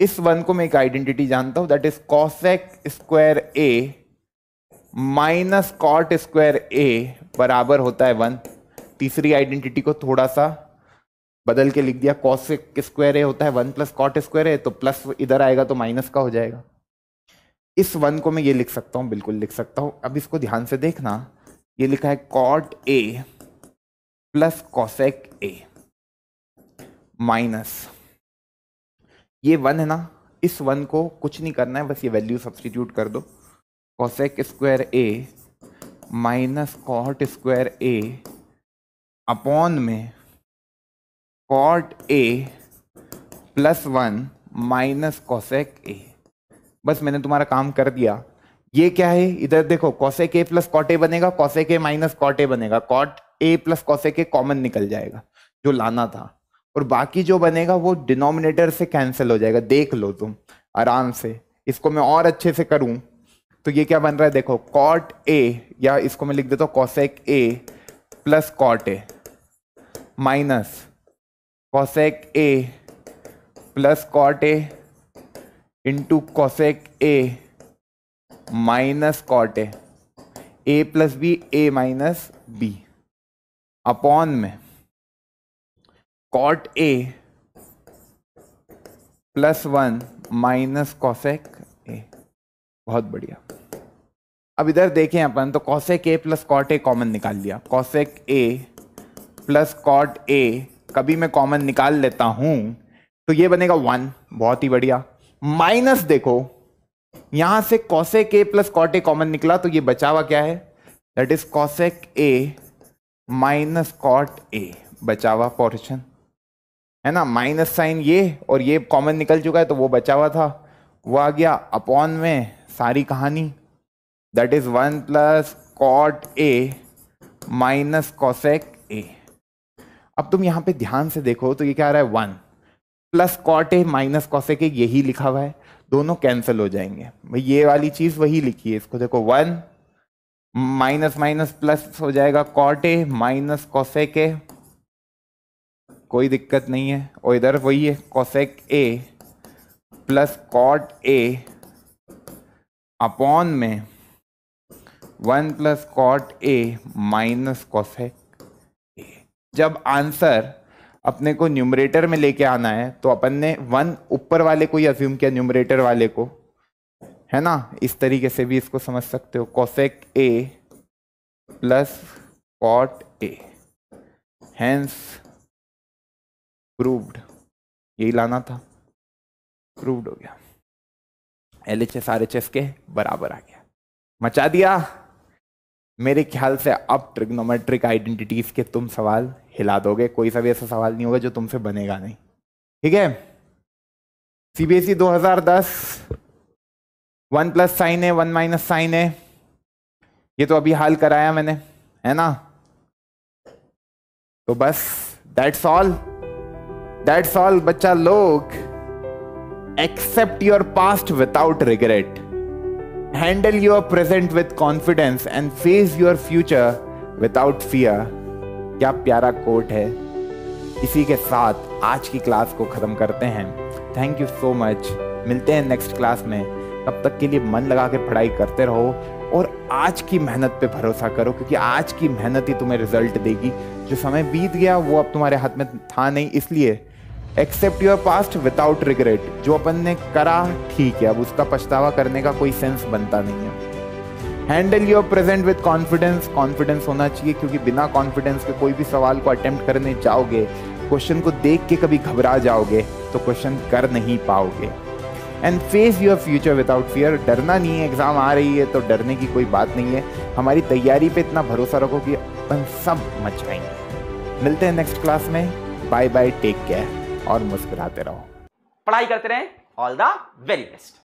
इस वन को मैं एक आइडेंटिटी जानता हूँ that is cosec square A minus cot square A बराबर होता है वन तीसरी आइडेंटिटी को थोड़ा सा बदल के लिख दिया कॉस स्क्वायर ए होता है one plus cot square A तो प्लस इधर आएगा तो माइनस का हो जाएगा इस वन को मैं ये लिख सकता हूँ बिल्कुल लिख सकता हूँ अब इसको ध्यान से देखना ये लिखा है cot A plus cosec A minus ये वन है ना इस वन को कुछ नहीं करना है बस ये वैल्यू सब्सटीट्यूट कर दो cosec square A minus cot square A upon में cot A plus one minus cosec A बस मैंने तुम्हारा काम कर दिया ये क्या है इधर देखो cosec A plus cot A बनेगा cosec A minus cot A बनेगा cot A plus cosec A common निकल जाएगा जो लाना था और बाकी जो बनेगा वो डिनोमिनेटर से कैंसिल हो जाएगा देख लो तुम आराम से इसको मैं और अच्छे से करूं तो ये क्या बन रहा है देखो कॉट ए या इसको मैं लिख देता हूँ cosec A plus cot A minus cosec A plus cot A into cosec A minus cot A A plus B A minus B upon में cot A plus one minus cosec A बहुत बढ़िया अब इधर देखें अपन तो cosec A plus cot A common निकाल लिया cosec A plus cot A कभी मैं कॉमन निकाल लेता हूं तो ये बनेगा वन बहुत ही बढ़िया माइनस देखो यहां से cosec A plus cot A common निकला तो ये बचा हुआ क्या है that is cosec A minus cot A बचा हुआ पोर्शन है ना माइनस साइन ये और ये कॉमन निकल चुका है तो वो बचा हुआ था वो आ गया अपॉन में सारी कहानी that is one plus cot A minus cosec A अब तुम यहां पे ध्यान से देखो तो ये क्या आ रहा है one plus cot A minus cosec A यही लिखा हुआ है दोनों कैंसिल हो जाएंगे भाई ये वाली चीज वही लिखी है इसको देखो वन माइनस माइनस प्लस हो जाएगा cot A minus cosec A कोई दिक्कत नहीं है और इधर वही है cosec A plus cot A upon में one plus cot A minus cosec A जब आंसर अपने को न्यूमरेटर में लेके आना है तो अपन ने वन ऊपर वाले को ही अज्यूम किया न्यूमरेटर वाले को है ना इस तरीके से भी इसको समझ सकते हो cosec A plus cot A hence proved यही लाना था प्रूव्ड हो गया L H S R H S के बराबर आ गया मचा दिया मेरे ख्याल से अब ट्रिग्नोमेट्रिक आइडेंटिटीज के तुम सवाल हिला दोगे कोई सा भी ऐसा सवाल नहीं होगा जो तुमसे बनेगा नहीं ठीक है e CBSE 2010 one plus sine है वन माइनस साइन है ये तो अभी हाल कराया मैंने है ना तो बस दैट्स ऑल दैट्स ऑल बच्चा लोग accept your past without regret Handle your present with confidence and face your future without fear. क्या प्यारा कोट है इसी के साथ आज की क्लास को ख़त्म करते हैं थैंक यू सो मच मिलते हैं नेक्स्ट क्लास में तब तक के लिए मन लगा के पढ़ाई करते रहो और आज की मेहनत पे भरोसा करो क्योंकि आज की मेहनत ही तुम्हें रिजल्ट देगी जो समय बीत गया वो अब तुम्हारे हाथ में था नहीं इसलिए accept your past without regret जो अपन ने करा ठीक है अब उसका पछतावा करने का कोई सेंस बनता नहीं है handle your present with confidence confidence होना चाहिए क्योंकि बिना कॉन्फिडेंस के कोई भी सवाल को अटेम्प्ट करने जाओगे क्वेश्चन को देख के कभी घबरा जाओगे तो क्वेश्चन कर नहीं पाओगे and face your future without fear डरना नहीं है एग्ज़ाम आ रही है तो डरने की कोई बात नहीं है हमारी तैयारी पे इतना भरोसा रखो कि अपन सब मच जाएंगे मिलते हैं नेक्स्ट क्लास में बाय बाय टेक केयर और मुस्कुराते रहो पढ़ाई करते रहें ऑल द वेरी बेस्ट